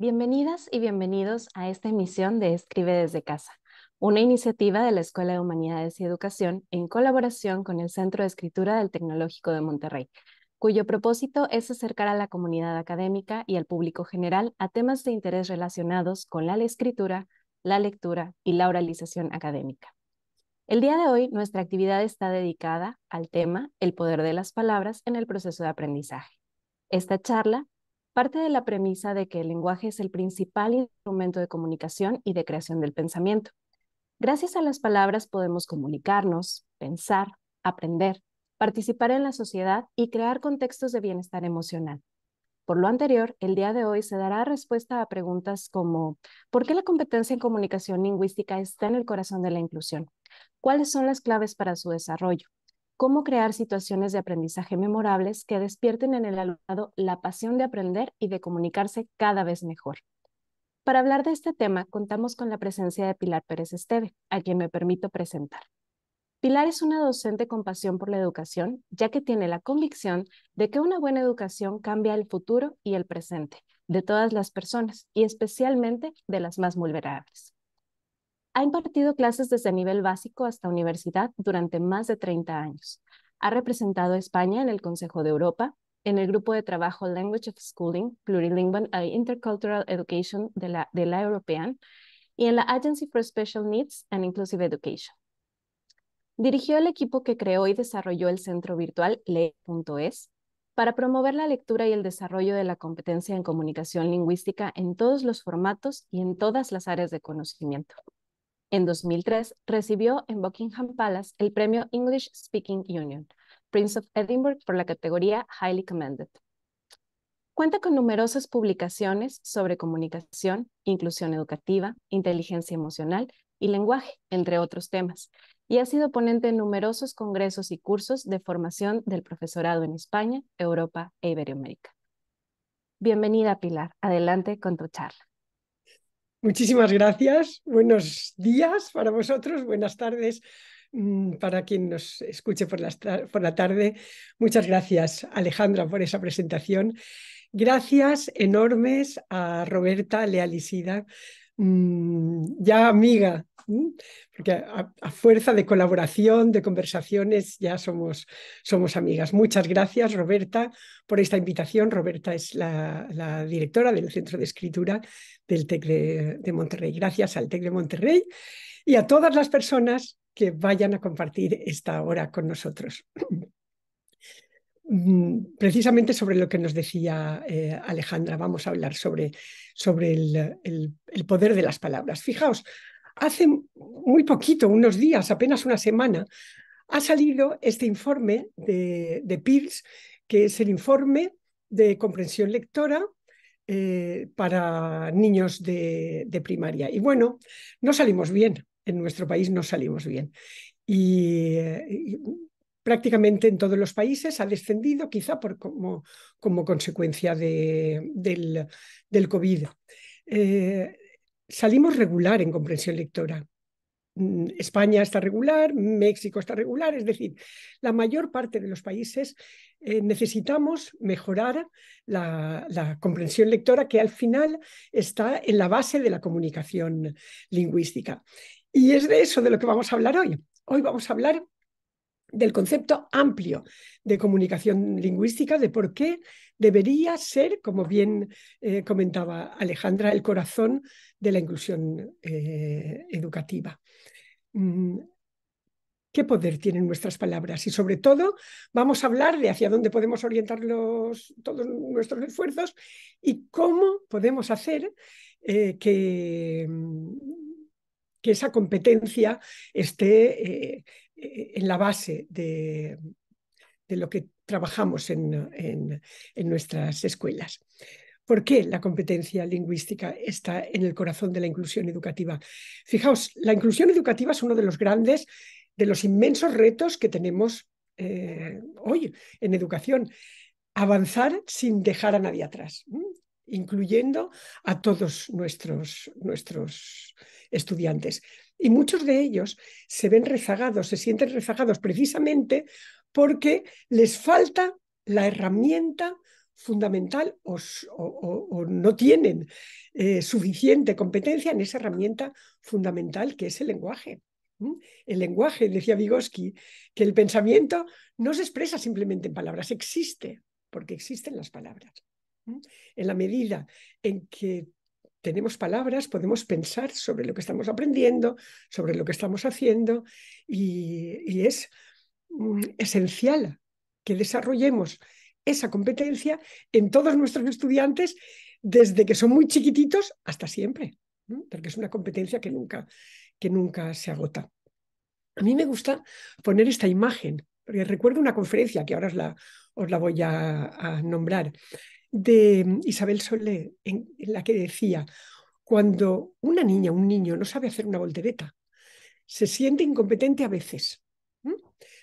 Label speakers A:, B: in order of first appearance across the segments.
A: Bienvenidas y bienvenidos a esta emisión de Escribe desde casa, una iniciativa de la Escuela de Humanidades y Educación en colaboración con el Centro de Escritura del Tecnológico de Monterrey, cuyo propósito es acercar a la comunidad académica y al público general a temas de interés relacionados con la escritura, la lectura y la oralización académica. El día de hoy nuestra actividad está dedicada al tema El poder de las palabras en el proceso de aprendizaje. Esta charla parte de la premisa de que el lenguaje es el principal instrumento de comunicación y de creación del pensamiento. Gracias a las palabras podemos comunicarnos, pensar, aprender, participar en la sociedad y crear contextos de bienestar emocional. Por lo anterior, el día de hoy se dará respuesta a preguntas como ¿por qué la competencia en comunicación lingüística está en el corazón de la inclusión? ¿Cuáles son las claves para su desarrollo? cómo crear situaciones de aprendizaje memorables que despierten en el alumnado la pasión de aprender y de comunicarse cada vez mejor. Para hablar de este tema, contamos con la presencia de Pilar Pérez Esteve, a quien me permito presentar. Pilar es una docente con pasión por la educación, ya que tiene la convicción de que una buena educación cambia el futuro y el presente de todas las personas, y especialmente de las más vulnerables. Ha impartido clases desde nivel básico hasta universidad durante más de 30 años. Ha representado a España en el Consejo de Europa, en el grupo de trabajo Language of Schooling, Plurilingual and e Intercultural Education de la, European y en la Agency for Special Needs and Inclusive Education. Dirigió el equipo que creó y desarrolló el centro virtual LE.es para promover la lectura y el desarrollo de la competencia en comunicación lingüística en todos los formatos y en todas las áreas de conocimiento. En 2003 recibió en Buckingham Palace el premio English Speaking Union, Prince of Edinburgh por la categoría Highly Commended. Cuenta con numerosas publicaciones sobre comunicación, inclusión educativa, inteligencia emocional y lenguaje, entre otros temas, y ha sido ponente en numerosos congresos y cursos de formación del profesorado en España, Europa e Iberoamérica.
B: Bienvenida, Pilar.
A: Adelante con tu charla.
B: Muchísimas gracias. Buenos días para vosotros, buenas tardes mm, para quien nos escuche por la, tarde. Muchas gracias, Alejandra, por esa presentación. Gracias enormes a Roberta Lealicida, mm, ya amiga porque a, fuerza de colaboración, de conversaciones, ya somos, somos amigas. Muchas gracias, Roberta, por esta invitación. Roberta es la, directora del Centro de Escritura del TEC de, Monterrey. Gracias al TEC de Monterrey y a todas las personas que vayan a compartir esta hora con nosotros. Mm, precisamente sobre lo que nos decía eh, Alejandra, vamos a hablar sobre, sobre el, el, poder de las palabras. Fijaos, hace muy poquito, unos días, apenas una semana, ha salido este informe de, de que es el informe de comprensión lectora eh, para niños de, primaria. Y bueno, no salimos bien, en nuestro país no salimos bien. Y, prácticamente en todos los países ha descendido, quizá por, como, como consecuencia del, COVID. Eh, salimos regular en comprensión lectora. Mm, España está regular, México está regular, es decir, la mayor parte de los países eh, necesitamos mejorar la, comprensión lectora que al final está en la base de la comunicación lingüística. Y es de eso de lo que vamos a hablar hoy. Hoy vamos a hablar del concepto amplio de comunicación lingüística, de por qué debería ser, como bien eh, comentaba Alejandra, el corazón de la inclusión eh, educativa. Mm, ¿Qué poder tienen nuestras palabras? Y sobre todo, vamos a hablar de hacia dónde podemos orientar todos nuestros esfuerzos y cómo podemos hacer eh, que, mm, que, esa competencia esté en la base de, de lo que trabajamos en, nuestras escuelas. ¿Por qué la competencia lingüística está en el corazón de la inclusión educativa? Fijaos, la inclusión educativa es uno de los grandes, de los inmensos retos que tenemos eh, hoy en educación. Avanzar sin dejar a nadie atrás, incluyendo a todos nuestros, nuestros estudiantes. Y muchos de ellos se ven rezagados, se sienten rezagados precisamente porque les falta la herramienta fundamental o, no tienen eh, suficiente competencia en esa herramienta fundamental que es el lenguaje. El lenguaje, decía Vygotsky, que el pensamiento no se expresa simplemente en palabras, existe, porque existen las palabras. En la medida en que tenemos palabras, podemos pensar sobre lo que estamos aprendiendo, sobre lo que estamos haciendo, y es Mm, esencial que desarrollemos esa competencia en todos nuestros estudiantes desde que son muy chiquititos hasta siempre, porque es una competencia que nunca, que nunca se agota. A mí me gusta poner esta imagen, porque recuerdo una conferencia que ahora os la, os la voy a, nombrar, de Isabel Solé, en, la que decía, cuando una niña, un niño no sabe hacer una voltereta, se siente incompetente a veces.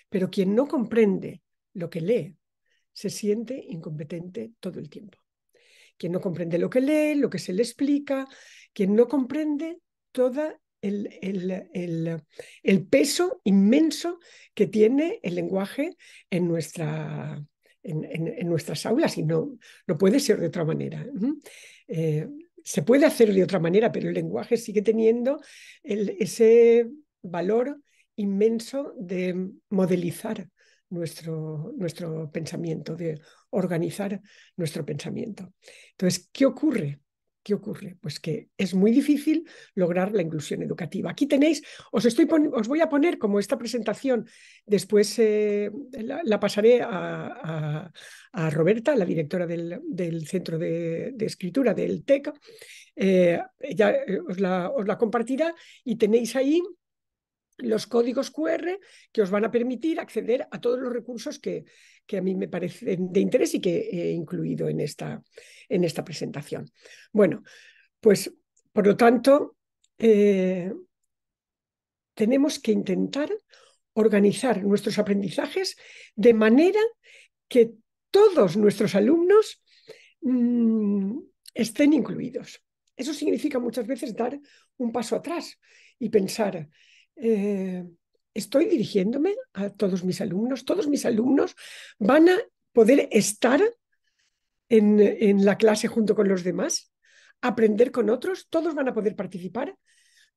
B: Pero quien no comprende lo que lee se siente incompetente todo el tiempo. Quien no comprende lo que lee, lo que se le explica, quien no comprende todo el, peso inmenso que tiene el lenguaje en, nuestra, en, nuestras aulas y no, no, puede ser de otra manera. ¿eh? Eh, se puede hacer de otra manera, pero el lenguaje sigue teniendo ese valor inmenso de modelizar nuestro, nuestro pensamiento, de organizar nuestro pensamiento. Entonces, ¿qué ocurre? ¿Qué ocurre? Pues que es muy difícil lograr la inclusión educativa. Aquí tenéis, os, estoy os voy a poner como esta presentación, después eh, la, pasaré a, Roberta, la directora del, Centro de, Escritura del TEC, eh, ella eh, os la, os la compartirá y tenéis ahí los códigos QR que os van a permitir acceder a todos los recursos que, a mí me parecen de interés y que he incluido en esta, en esta presentación. Bueno, pues por lo tanto, eh, tenemos que intentar organizar nuestros aprendizajes de manera que todos nuestros alumnos mm, estén incluidos. Eso significa muchas veces dar un paso atrás y pensar, eh, estoy dirigiéndome a todos mis alumnos. Todos mis alumnos van a poder estar en, la clase junto con los demás, aprender con otros, todos van a poder participar,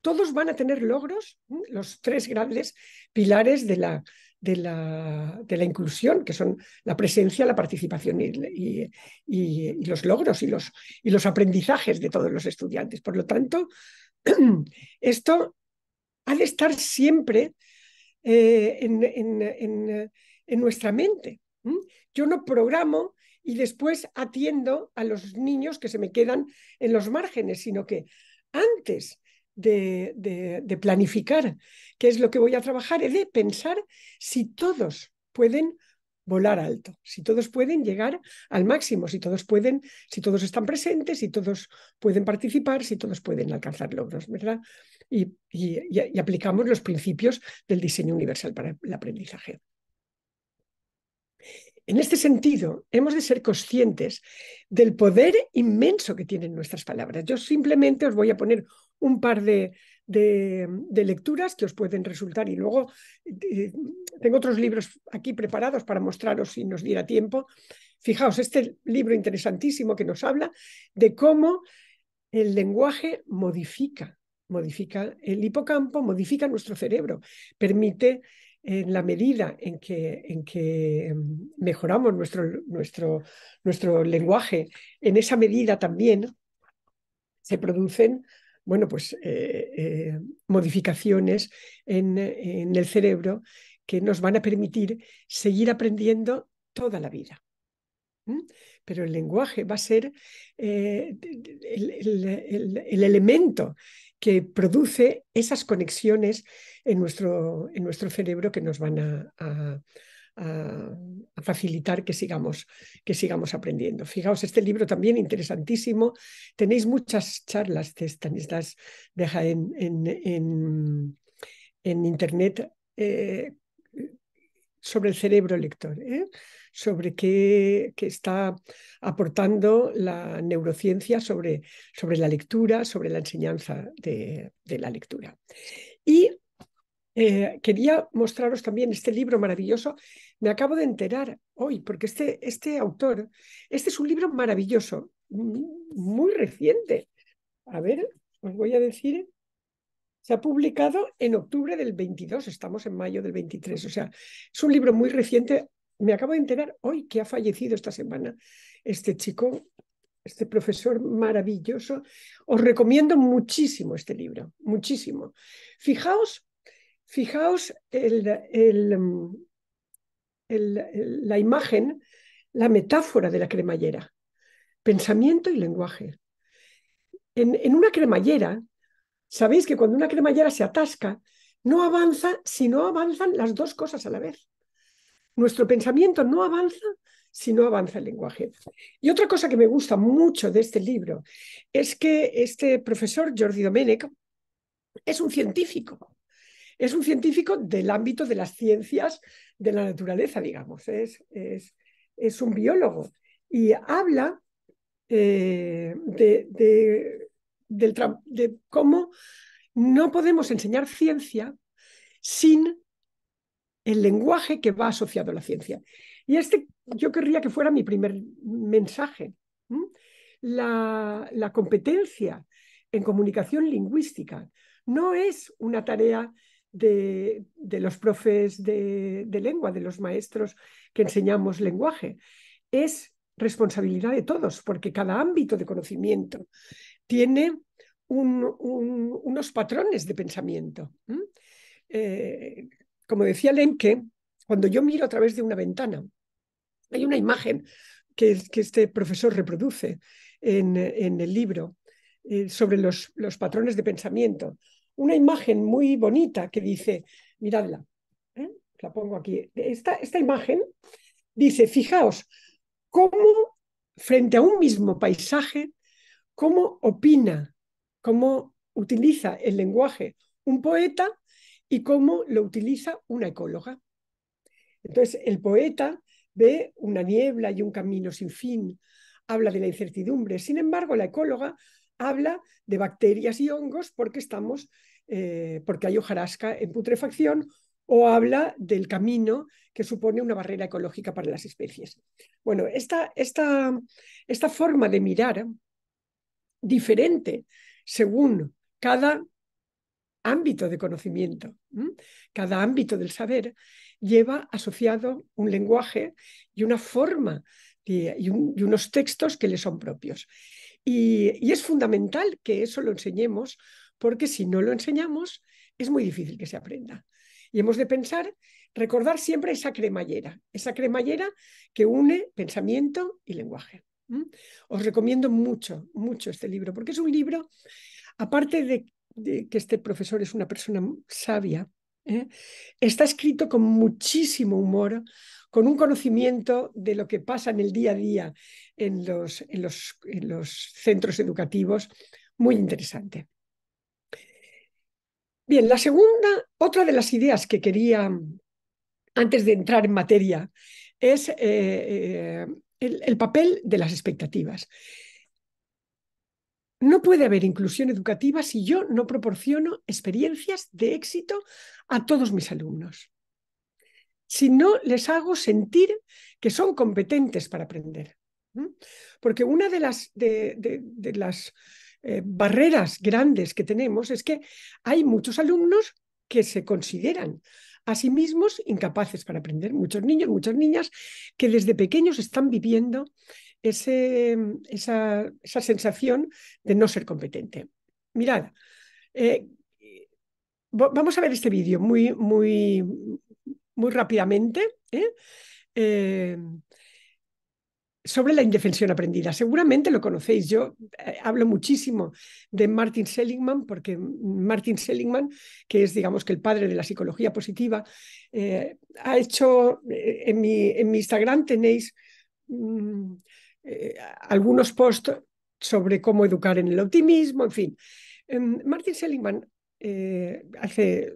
B: todos van a tener logros, los tres grandes pilares de la, de la, de la inclusión, que son la presencia, la participación y, y, los logros los, y los aprendizajes de todos los estudiantes. Por lo tanto, esto ha de estar siempre eh, en, en, en, nuestra mente. Yo no programo y después atiendo a los niños que se me quedan en los márgenes, sino que antes de, de, de planificar qué es lo que voy a trabajar, he de pensar si todos pueden volar alto. Si todos pueden llegar al máximo, si todos pueden, si todos están presentes, si todos pueden participar, si todos pueden alcanzar logros, ¿verdad? Y, y aplicamos los principios del diseño universal para el aprendizaje. En este sentido, hemos de ser conscientes del poder inmenso que tienen nuestras palabras. Yo simplemente os voy a poner un par de, de, lecturas que os pueden resultar. Y luego eh, tengo otros libros aquí preparados para mostraros si nos diera tiempo. Fijaos, este libro interesantísimo que nos habla de cómo el lenguaje modifica, modifica el hipocampo, modifica nuestro cerebro, permite en la medida en que, en que mejoramos nuestro, nuestro, nuestro lenguaje, en esa medida también se producen bueno, pues, eh, eh, modificaciones en, el cerebro que nos van a permitir seguir aprendiendo toda la vida. Pero el lenguaje va a ser eh, el, elemento que produce esas conexiones en nuestro, en nuestro cerebro que nos van a, a, facilitar que sigamos, que sigamos aprendiendo. Fijaos, este libro también interesantísimo. Tenéis muchas charlas de estas, deja en, en, internet. Eh, sobre el cerebro lector, ¿eh? sobre qué, está aportando la neurociencia sobre, sobre, la lectura, sobre la enseñanza de, de la lectura. Y eh, quería mostraros también este libro maravilloso. Me acabo de enterar hoy, porque este, este autor, este es un libro maravilloso, muy reciente. A ver, os voy a decir, se ha publicado en octubre del 22, estamos en mayo del 23, o sea, es un libro muy reciente. Me acabo de enterar hoy que ha fallecido esta semana este chico, este profesor maravilloso. Os recomiendo muchísimo este libro, muchísimo. Fijaos Fijaos mm, la imagen, la metáfora de la cremallera, pensamiento y lenguaje. En, una cremallera, sabéis que cuando una cremallera se atasca, no avanza si no avanzan las dos cosas a la vez. Nuestro pensamiento no avanza si no avanza el lenguaje. Y otra cosa que me gusta mucho de este libro es que este profesor Jordi Domènech es un científico es un científico del ámbito de las ciencias de la naturaleza, digamos, es, es, un biólogo y habla eh, de, cómo no podemos enseñar ciencia sin el lenguaje que va asociado a la ciencia. Y este yo querría que fuera mi primer mensaje. La, la competencia en comunicación lingüística no es una tarea de, los profes de, lengua, de los maestros que enseñamos lenguaje. Es responsabilidad de todos, porque cada ámbito de conocimiento tiene unos patrones de pensamiento. Eh, como decía Lenke cuando yo miro a través de una ventana, hay una imagen que, este profesor reproduce en, el libro eh, sobre los, patrones de pensamiento una imagen muy bonita que dice, miradla, ¿eh? la pongo aquí. Esta, esta imagen dice, fijaos, cómo frente a un mismo paisaje, cómo opina, cómo utiliza el lenguaje un poeta y cómo lo utiliza una ecóloga. Entonces, el poeta ve una niebla y un camino sin fin, habla de la incertidumbre. Sin embargo, la ecóloga habla de bacterias y hongos porque estamos, eh, porque hay hojarasca en putrefacción, o habla del camino que supone una barrera ecológica para las especies. Bueno, esta, esta, esta forma de mirar diferente según cada ámbito de conocimiento, cada ámbito del saber, lleva asociado un lenguaje y una forma y, unos textos que le son propios. Y, es fundamental que eso lo enseñemos, porque si no lo enseñamos, es muy difícil que se aprenda. Y hemos de pensar, recordar siempre esa cremallera, esa cremallera que une pensamiento y lenguaje. Os recomiendo mucho, mucho este libro, porque es un libro, aparte de, que este profesor es una persona sabia, ¿eh? está escrito con muchísimo humor, con un conocimiento de lo que pasa en el día a día en los, centros educativos muy interesante. Bien, la segunda, otra de las ideas que quería, antes de entrar en materia, es eh, eh, el papel de las expectativas. No puede haber inclusión educativa si yo no proporciono experiencias de éxito a todos mis alumnos si no les hago sentir que son competentes para aprender. Porque una de las, de, las eh, barreras grandes que tenemos es que hay muchos alumnos que se consideran a sí mismos incapaces para aprender, muchos niños, muchas niñas que desde pequeños están viviendo ese, esa, sensación de no ser competente. Mirad, eh, eh, vamos a ver este vídeo muy, muy, muy rápidamente ¿eh? Eh, sobre la indefensión aprendida. Seguramente lo conocéis. Yo eh, hablo muchísimo de Martin Seligman, porque Martin Seligman, que es, digamos, que el padre de la psicología positiva, ha hecho, en mi, en, Instagram tenéis mm, algunos posts sobre cómo educar en el optimismo, en fin. Em, Martin Seligman hace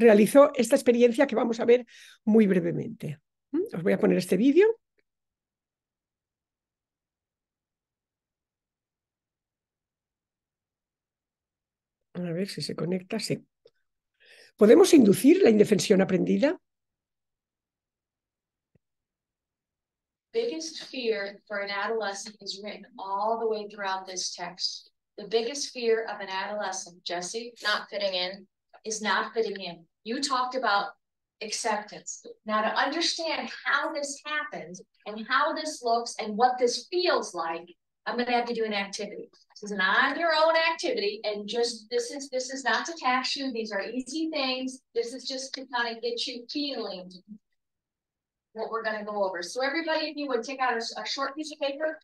B: realizó esta experiencia que vamos a ver muy brevemente. Mm. Os voy a poner este vídeo. A ver si se conecta, sí. ¿Podemos inducir la indefensión aprendida?
C: biggest fear for an adolescent is written all the way throughout this text. The biggest fear of an adolescent, Jesse, not fitting in, is not fitting in. You talked about acceptance. Now, to understand how this happens and how this looks and what this feels like, I'm going to have to do an activity. This is an on your own activity, and just this is this is not to tax you. These are easy things. This is just to kind of get you feeling what we're going to go over. So, everybody, if you would take out a, a short piece of paper.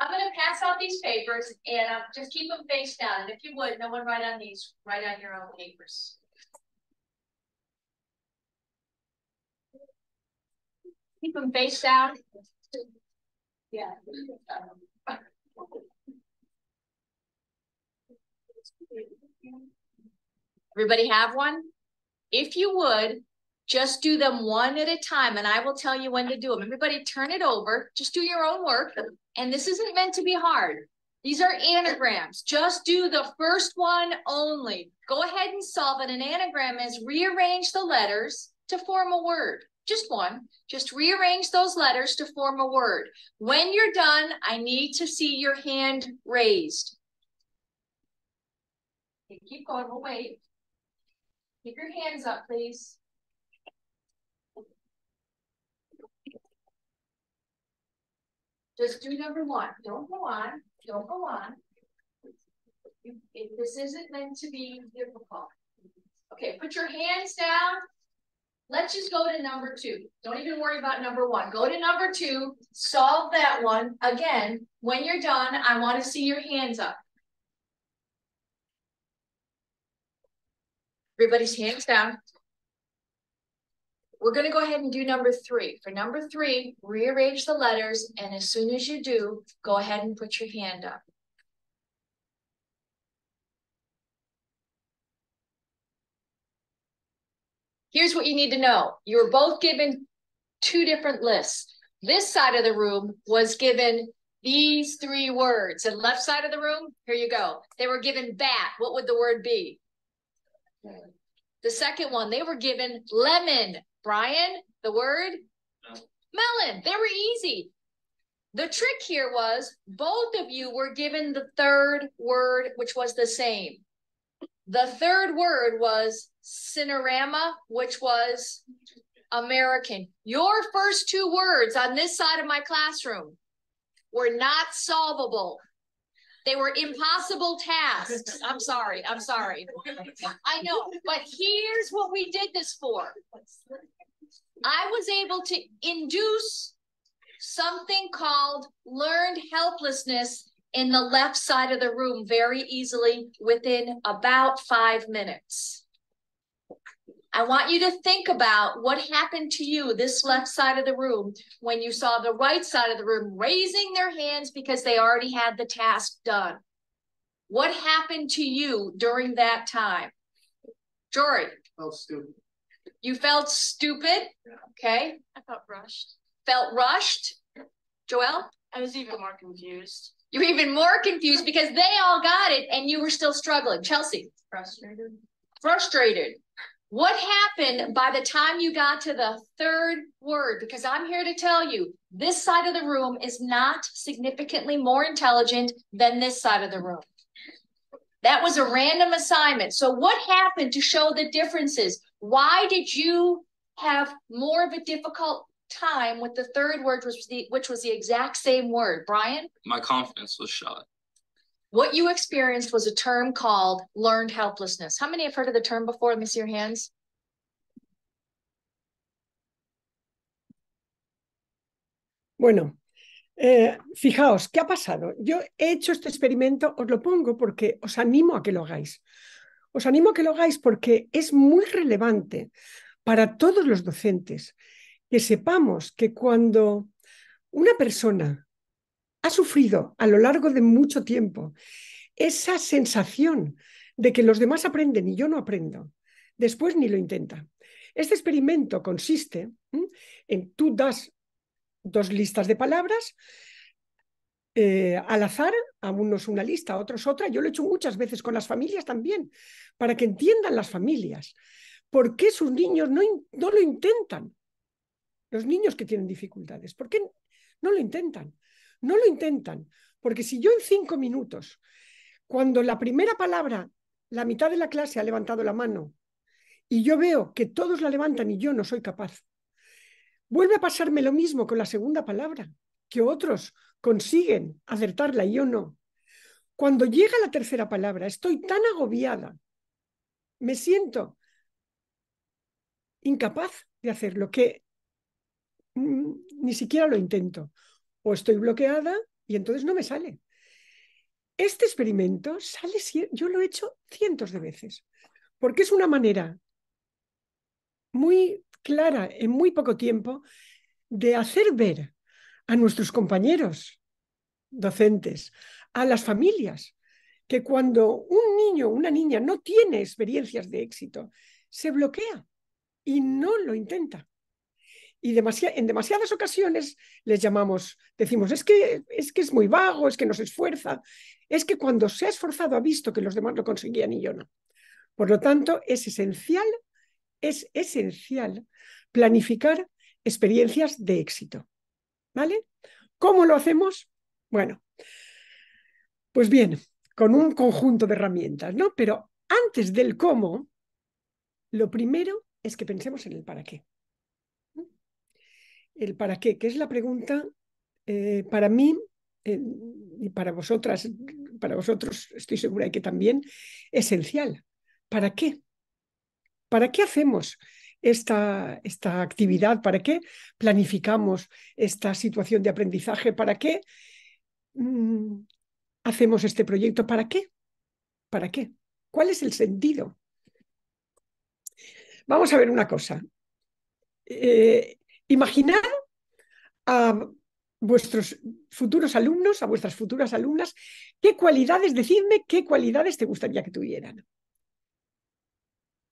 C: I'm going to pass out these papers and I'll um, just keep them face down. And if you would, no one write on these, write on your own papers. Keep them face down. Yeah. Everybody have one? If you would, just do them one at a time, and I will tell you when to do them. Everybody, turn it over. Just do your own work. And this isn't meant to be hard. These are anagrams. Just do the first one only. Go ahead and solve it. An anagram is rearrange the letters to form a word. Just one. Just rearrange those letters to form a word. When you're done, I need to see your hand raised. Okay, keep going. We'll wait. Keep your hands up, please. Just do number one. Don't go on. Don't go on. If this isn't meant to be difficult. Okay, put your hands down. Let's just go to number two. Don't even worry about number one. Go to number two, solve that one. Again, when you're done, I want to see your hands up. Everybody's hands down we're going to go ahead and do number three. For number three, rearrange the letters, and as soon as you do, go ahead and put your hand up. Here's what you need to know. You were both given two different lists. This side of the room was given these three words. And left side of the room, here you go. They were given bat. What would the word be? The second one, they were given lemon. Brian, the word? No. Melon. They were easy. The trick here was both of you were given the third word, which was the same. The third word was cinerama, which was American. Your first two words on this side of my classroom were not solvable. They were impossible tasks. I'm sorry. I'm sorry. I know. But here's what we did this for I was able to induce something called learned helplessness in the left side of the room very easily within about five minutes. I want you to think about what happened to you, this left side of the room, when you saw the right side of the room raising their hands because they already had the task done. What happened to you during that time? Jory. Felt stupid. You felt stupid? Yeah. Okay. I felt rushed. Felt rushed? Joelle? I was even more confused. You were even more confused because they all got it and you were still struggling. Chelsea. Frustrated. Frustrated. What happened by the time you got to the third word? Because I'm here to tell you, this side of the room is not significantly more intelligent than this side of the room. That was a random assignment. So, what happened to show the differences? Why did you have more of a difficult time with the third word, which was the, which was the exact same word? Brian? My confidence was shot. What you experienced was a term called learned helplessness. How many have heard of the term before?
B: Bueno, eh, fijaos, ¿qué ha pasado? Yo he hecho este experimento, os lo pongo porque os animo a que lo hagáis. Os animo a que lo hagáis porque es muy relevante para todos los docentes que sepamos que cuando una persona ha sufrido a lo largo de mucho tiempo esa sensación de que los demás aprenden y yo no aprendo, después ni lo intenta. Este experimento consiste en tú das dos listas de palabras, eh, al azar, a unos una lista, a otros otra. Yo lo he hecho muchas veces con las familias también, para que entiendan las familias por qué sus niños no lo intentan. Los niños que tienen dificultades, ¿por qué no lo intentan? No lo intentan, porque si yo en cinco minutos, cuando la primera palabra, la mitad de la clase ha levantado la mano y yo veo que todos la levantan y yo no soy capaz, vuelve a pasarme lo mismo con la segunda palabra, que otros consiguen acertarla y yo no. Cuando llega la tercera palabra, estoy tan agobiada, me siento incapaz de hacerlo que mm, ni siquiera lo intento o estoy bloqueada y entonces no me sale. Este experimento sale, yo lo he hecho cientos de veces, porque es una manera muy clara en muy poco tiempo de hacer ver a nuestros compañeros docentes, a las familias, que cuando un niño o una niña no tiene experiencias de éxito, se bloquea y no lo intenta. Y en demasiadas ocasiones les llamamos, decimos, es que, es que es muy vago, es que no se esfuerza, es que cuando se ha esforzado ha visto que los demás lo conseguían y yo no. Por lo tanto, es esencial, es esencial planificar experiencias de éxito. ¿Vale? ¿Cómo lo hacemos? Bueno, pues bien, con un conjunto de herramientas, ¿no? Pero antes del cómo, lo primero es que pensemos en el para qué el para qué, que es la pregunta eh, para mí eh, y para vosotras, para vosotros estoy segura de que también, esencial. ¿Para qué? ¿Para qué hacemos esta, esta actividad? ¿Para qué planificamos esta situación de aprendizaje? ¿Para qué mm, hacemos este proyecto? ¿Para qué? ¿Para qué? ¿Cuál es el sentido? Vamos a ver una cosa. Eh, Imaginad a vuestros futuros alumnos, a vuestras futuras alumnas, qué cualidades, decidme qué cualidades te gustaría que tuvieran.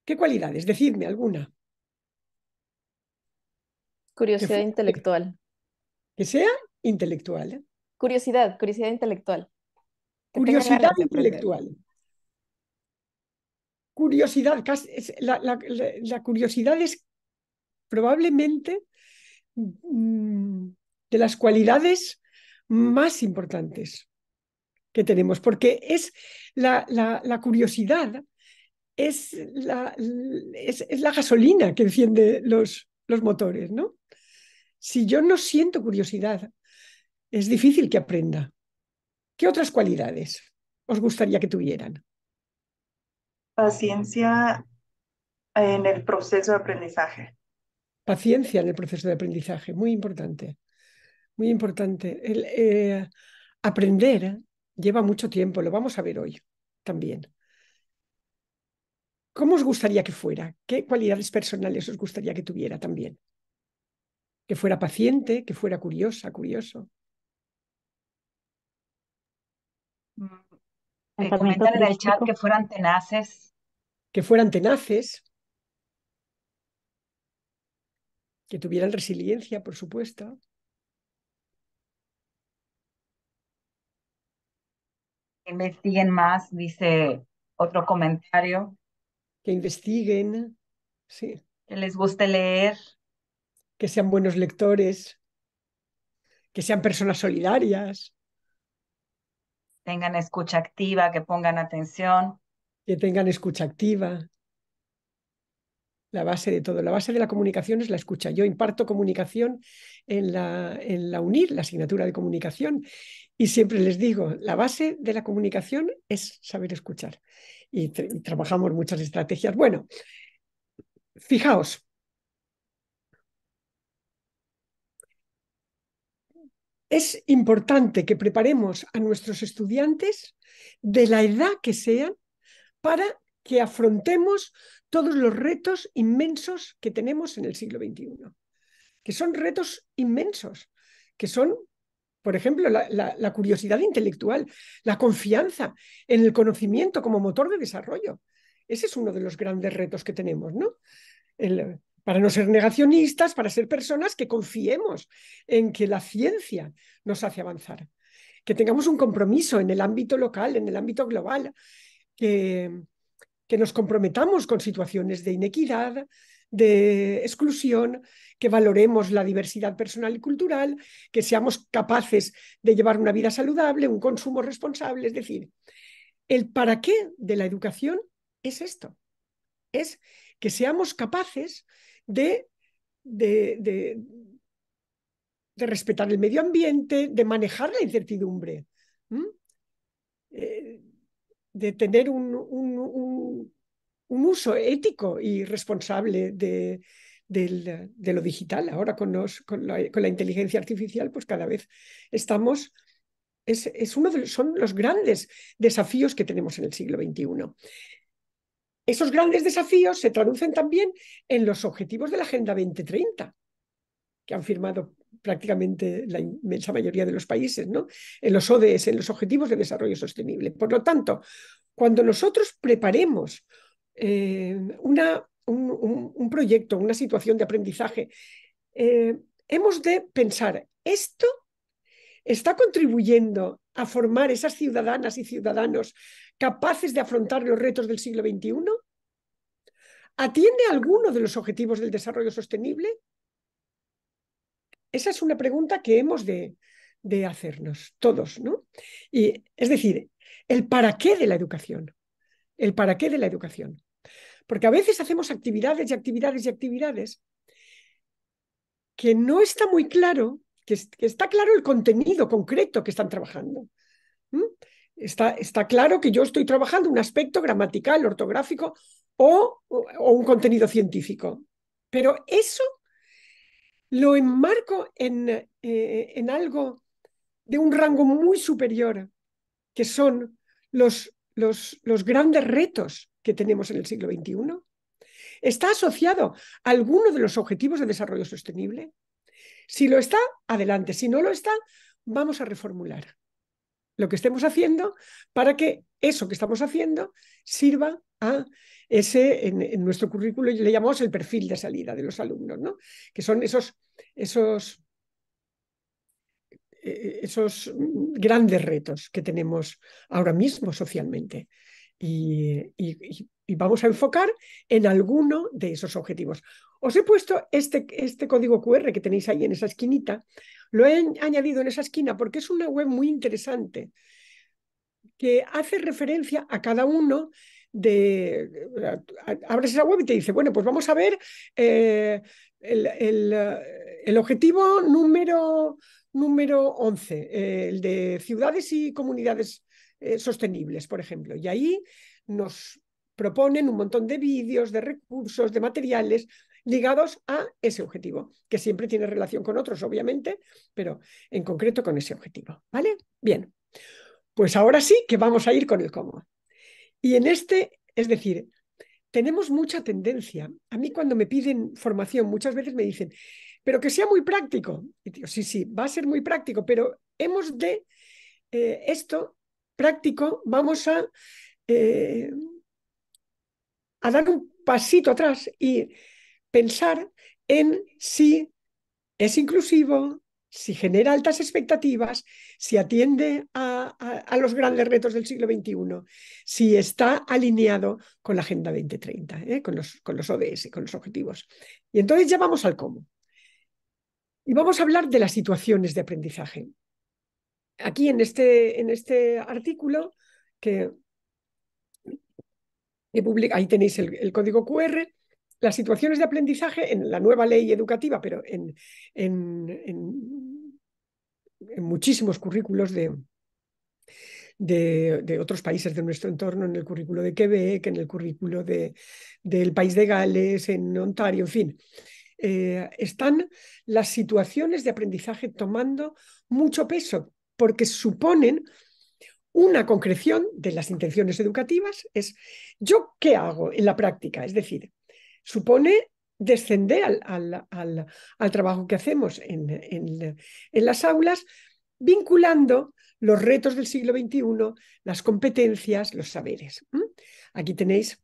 B: ¿Qué cualidades? Decidme alguna. Curiosidad intelectual. Que sea intelectual. ¿eh?
A: Curiosidad,
B: curiosidad intelectual. curiosidad intelectual. Curiosidad, la curiosidad es probablemente Mm, de las cualidades más importantes que tenemos, porque es la, la, curiosidad, es la, es la, gasolina que enciende los, los motores, ¿no? Si yo no siento curiosidad, es difícil que aprenda. ¿Qué otras cualidades os gustaría que tuvieran? Paciencia en el proceso de aprendizaje paciencia en el proceso de aprendizaje, muy importante, muy importante. El, eh, aprender lleva mucho tiempo, lo vamos a ver hoy también. ¿Cómo os gustaría que fuera? ¿Qué cualidades personales os gustaría que tuviera también? Que fuera paciente, que fuera curiosa, curioso.
A: Eh,
B: mm, en el chat
A: que fueran tenaces.
B: Que fueran tenaces. que tuvieran resiliencia, por supuesto. Que Investiguen más, dice otro comentario. Que investiguen, sí. Que les guste leer. Que sean buenos lectores. Que sean personas solidarias. Tengan escucha activa, que pongan atención. Que tengan escucha activa la base de todo. La base de la comunicación es la escucha. Yo imparto comunicación en la, en la UNIR, la asignatura de comunicación, y siempre les digo, la base de la comunicación es saber escuchar. Y, trabajamos muchas estrategias. Bueno, fijaos. Es importante que preparemos a nuestros estudiantes de la edad que sean para que afrontemos todos los retos inmensos que tenemos en el siglo XXI, que son retos inmensos, que son, por ejemplo, la, curiosidad intelectual, la confianza en el conocimiento como motor de desarrollo. Ese es uno de los grandes retos que tenemos, ¿no? para no ser negacionistas, para ser personas que confiemos en que la ciencia nos hace avanzar, que tengamos un compromiso en el ámbito local, en el ámbito global, que, que nos comprometamos con situaciones de inequidad, de exclusión, que valoremos la diversidad personal y cultural, que seamos capaces de llevar una vida saludable, un consumo responsable. Es decir, el para qué de la educación es esto, es que seamos capaces de, de, de, respetar el medio ambiente, de manejar la incertidumbre. ¿Mm? de tener un, un, uso ético y responsable de, lo digital. Ahora con, con, la, inteligencia artificial, pues cada vez estamos... Es, uno de son los grandes desafíos que tenemos en el siglo XXI. Esos grandes desafíos se traducen también en los objetivos de la Agenda 2030, que han firmado prácticamente la inmensa mayoría de los países, ¿no? en los ODS, en los Objetivos de Desarrollo Sostenible. Por lo tanto, cuando nosotros preparemos eh, un, proyecto, una situación de aprendizaje, eh, hemos de pensar, ¿esto está contribuyendo a formar esas ciudadanas y ciudadanos capaces de afrontar los retos del siglo XXI? ¿Atiende alguno de los objetivos del desarrollo sostenible? Esa es una pregunta que hemos de, hacernos todos, ¿no? Y es decir, el para qué de la educación. El para qué de la educación. Porque a veces hacemos actividades y actividades y actividades que no está muy claro, que, está claro el contenido concreto que están trabajando. Está, claro que yo estoy trabajando un aspecto gramatical, ortográfico o un contenido científico. Pero eso lo enmarco eh, en, algo de un rango muy superior, que son los, los, los grandes retos que tenemos en el siglo XXI. ¿Está asociado a alguno de los objetivos de desarrollo sostenible? Si lo está, adelante. Si no lo está, vamos a reformular lo que estemos haciendo para que eso que estamos haciendo sirva a ese, en, nuestro currículo le llamamos el perfil de salida de los alumnos, ¿no? que son esos, esos, eh, eh, esos grandes retos que tenemos ahora mismo socialmente. Y, vamos a enfocar en alguno de esos objetivos. Os he puesto este, este código QR que tenéis ahí en esa esquinita, lo he añadido en esa esquina porque es una web muy interesante que hace referencia a cada uno de... Abres esa web y te dice, bueno, pues vamos a ver eh, el, objetivo número, número 11, el de ciudades y comunidades eh, sostenibles, por ejemplo. Y ahí nos proponen un montón de vídeos, de recursos, de materiales ligados a ese objetivo, que siempre tiene relación con otros, obviamente, pero en concreto con ese objetivo. ¿Vale? Bien. Pues ahora sí que vamos a ir con el cómo. Y en este, es decir, tenemos mucha tendencia. A mí cuando me piden formación muchas veces me dicen, pero que sea muy práctico. Y digo, sí, sí, va a ser muy práctico, pero hemos de eh, esto práctico, vamos a, eh, a dar un pasito atrás y pensar en si es inclusivo, si genera altas expectativas, si atiende a, los grandes retos del siglo XXI, si está alineado con la Agenda 2030, ¿eh? con, los, con los ODS, con los objetivos. Y entonces ya vamos al cómo. Y vamos a hablar de las situaciones de aprendizaje. Aquí en este, este artículo que, ahí tenéis el código QR, las situaciones de aprendizaje en la nueva ley educativa, pero en, en, en, muchísimos currículos de, de, otros países de nuestro entorno, en el currículo de Quebec, en el currículo del país de Gales, en Ontario, en fin. Eh, están las situaciones de aprendizaje tomando mucho peso porque suponen una concreción de las intenciones educativas es yo qué hago en la práctica, es decir, supone descender al, trabajo que hacemos en, las aulas, vinculando los retos del siglo XXI, las competencias, los saberes. Aquí tenéis,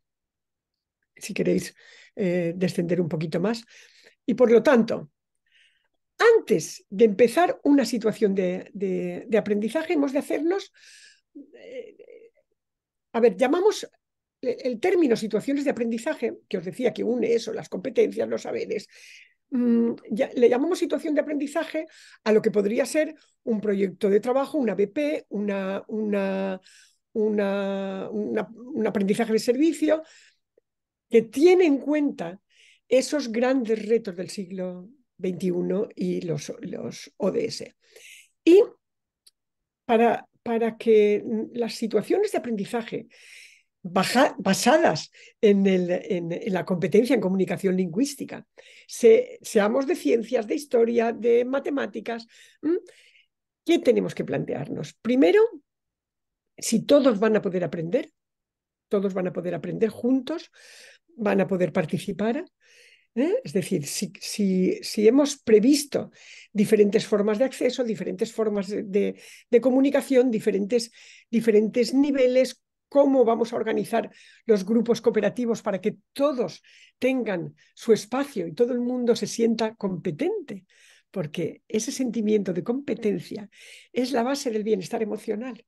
B: si queréis eh, descender un poquito más. Y por lo tanto, antes de empezar una situación de, aprendizaje, hemos de hacernos, eh, a ver, llamamos el término situaciones de aprendizaje, que os decía que une eso, las competencias, los saberes, mm, le llamamos situación de aprendizaje a lo que podría ser un proyecto de trabajo, una BP, una, una, una, un aprendizaje de servicio, que tiene en cuenta esos grandes retos del siglo XXI y los, ODS. Y para, para que las situaciones de aprendizaje basadas en, la competencia en comunicación lingüística. Se, seamos de ciencias, de historia, de matemáticas. ¿Qué tenemos que plantearnos? Primero, si todos van a poder aprender, todos van a poder aprender juntos, van a poder participar. ¿eh? Es decir, si, hemos previsto diferentes formas de acceso, diferentes formas de, comunicación, diferentes, diferentes niveles, cómo vamos a organizar los grupos cooperativos para que todos tengan su espacio y todo el mundo se sienta competente, porque ese sentimiento de competencia es la base del bienestar emocional.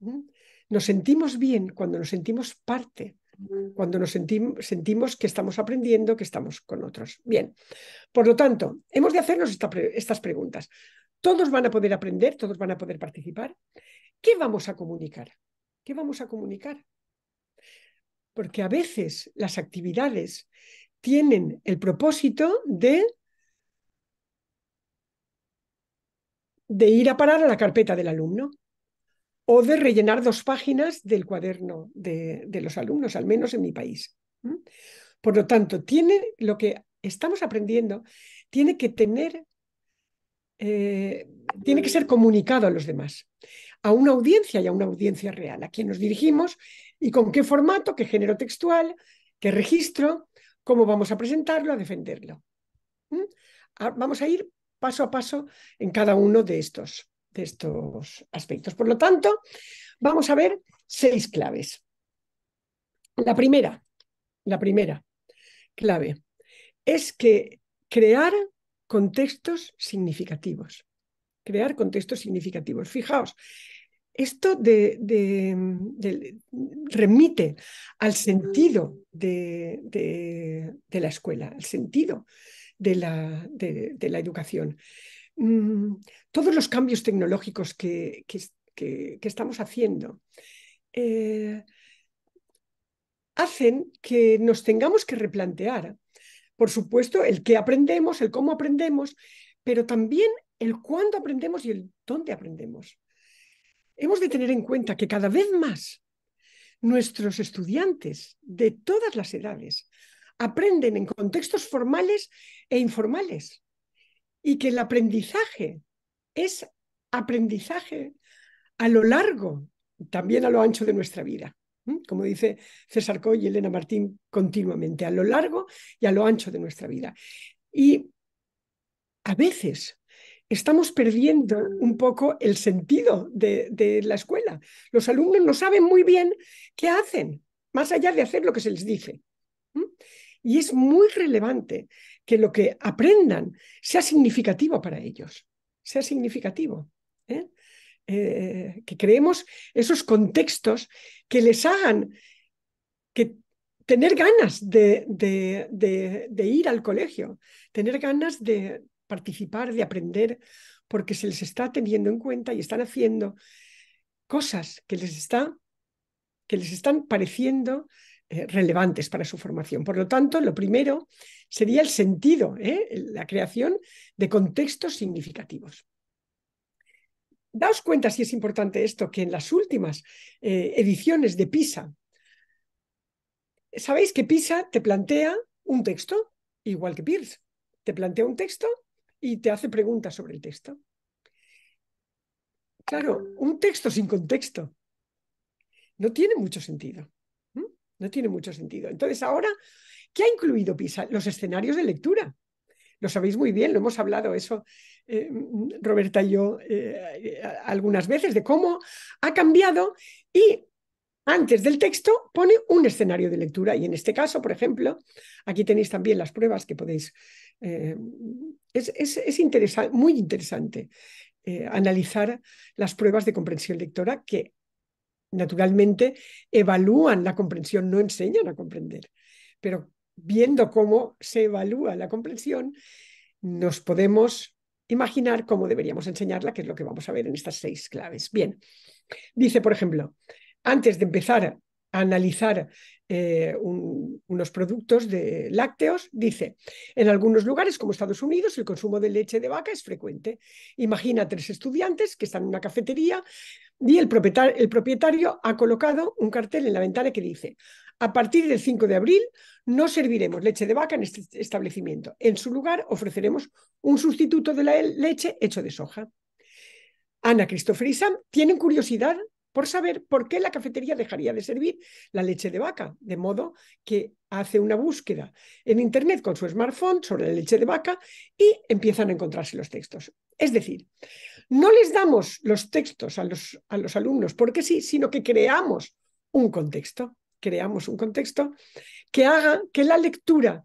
B: ¿Mm? Nos sentimos bien cuando nos sentimos parte, mm. cuando nos sentimos que estamos aprendiendo, que estamos con otros. Bien, por lo tanto, hemos de hacernos estas preguntas. ¿Todos van a poder aprender? ¿Todos van a poder participar? ¿Qué vamos a comunicar? ¿Qué vamos a comunicar? Porque a veces las actividades tienen el propósito de, de ir a parar a la carpeta del alumno o de rellenar dos páginas del cuaderno de, los alumnos, al menos en mi país. Por lo tanto, tiene lo que estamos aprendiendo, tiene que tener, eh, tiene que ser comunicado a los demás a una audiencia y a una audiencia real, a quién nos dirigimos y con qué formato, qué género textual, qué registro, cómo vamos a presentarlo, a defenderlo. ¿Mm? vamos a ir paso a paso en cada uno de estos, de estos aspectos. Por lo tanto, vamos a ver seis claves. La primera, la primera clave es que crear contextos significativos crear contextos significativos. Fijaos, esto remite al sentido de, la escuela, al sentido de la, educación. Mm, todos los cambios tecnológicos que, estamos haciendo eh, hacen que nos tengamos que replantear, por supuesto, el qué aprendemos, el cómo aprendemos, pero también el cuándo aprendemos y el dónde aprendemos. Hemos de tener en cuenta que cada vez más nuestros estudiantes de todas las edades aprenden en contextos formales e informales y que el aprendizaje es aprendizaje a lo largo, también a lo ancho de nuestra vida, como dice César Coy y Elena Martín continuamente, a lo largo y a lo ancho de nuestra vida. Y a veces estamos perdiendo un poco el sentido de, la escuela. Los alumnos no saben muy bien qué hacen, más allá de hacer lo que se les dice. Y es muy relevante que lo que aprendan sea significativo para ellos, sea significativo. ¿eh? Eh, que creemos esos contextos que les hagan que tener ganas de ir al colegio, tener ganas de, participar, de aprender, porque se les está teniendo en cuenta y están haciendo cosas que les, que les están pareciendo eh, relevantes para su formación. Por lo tanto, lo primero sería el sentido, ¿eh? la creación de contextos significativos. Daos cuenta si es importante esto, que en las últimas eh, ediciones de PISA, sabéis que PISA te plantea un texto, igual que PIRS, te plantea un texto y te hace preguntas sobre el texto. Claro, un texto sin contexto no tiene mucho sentido. No, tiene mucho sentido. Entonces, ahora, ¿qué ha incluido PISA? Los escenarios de lectura. Lo sabéis muy bien, lo hemos hablado eso, eh, Roberta y yo, eh, algunas veces, de cómo ha cambiado y antes del texto pone un escenario de lectura. Y en este caso, por ejemplo, aquí tenéis también las pruebas que podéis eh, es, muy interesante eh, analizar las pruebas de comprensión lectora que naturalmente evalúan la comprensión, no enseñan a comprender. Pero viendo cómo se evalúa la comprensión, nos podemos imaginar cómo deberíamos enseñarla, que es lo que vamos a ver en estas seis claves. Bien, dice, por ejemplo, antes de empezar analizar eh, unos productos de lácteos, dice, en algunos lugares como Estados Unidos el consumo de leche de vaca es frecuente. Imagina tres estudiantes que están en una cafetería y el propietario, el propietario ha colocado un cartel en la ventana que dice, a partir del 5 de abril no serviremos leche de vaca en este establecimiento. En su lugar ofreceremos un sustituto de la leche hecho de soja. Ana, Christopher y Sam tienen curiosidad por saber por qué la cafetería dejaría de servir la leche de vaca, de modo que hace una búsqueda en Internet con su smartphone sobre la leche de vaca y empiezan a encontrarse los textos. Es decir, no les damos los textos a los, alumnos porque sí, sino que creamos un contexto, creamos un contexto que haga que la lectura,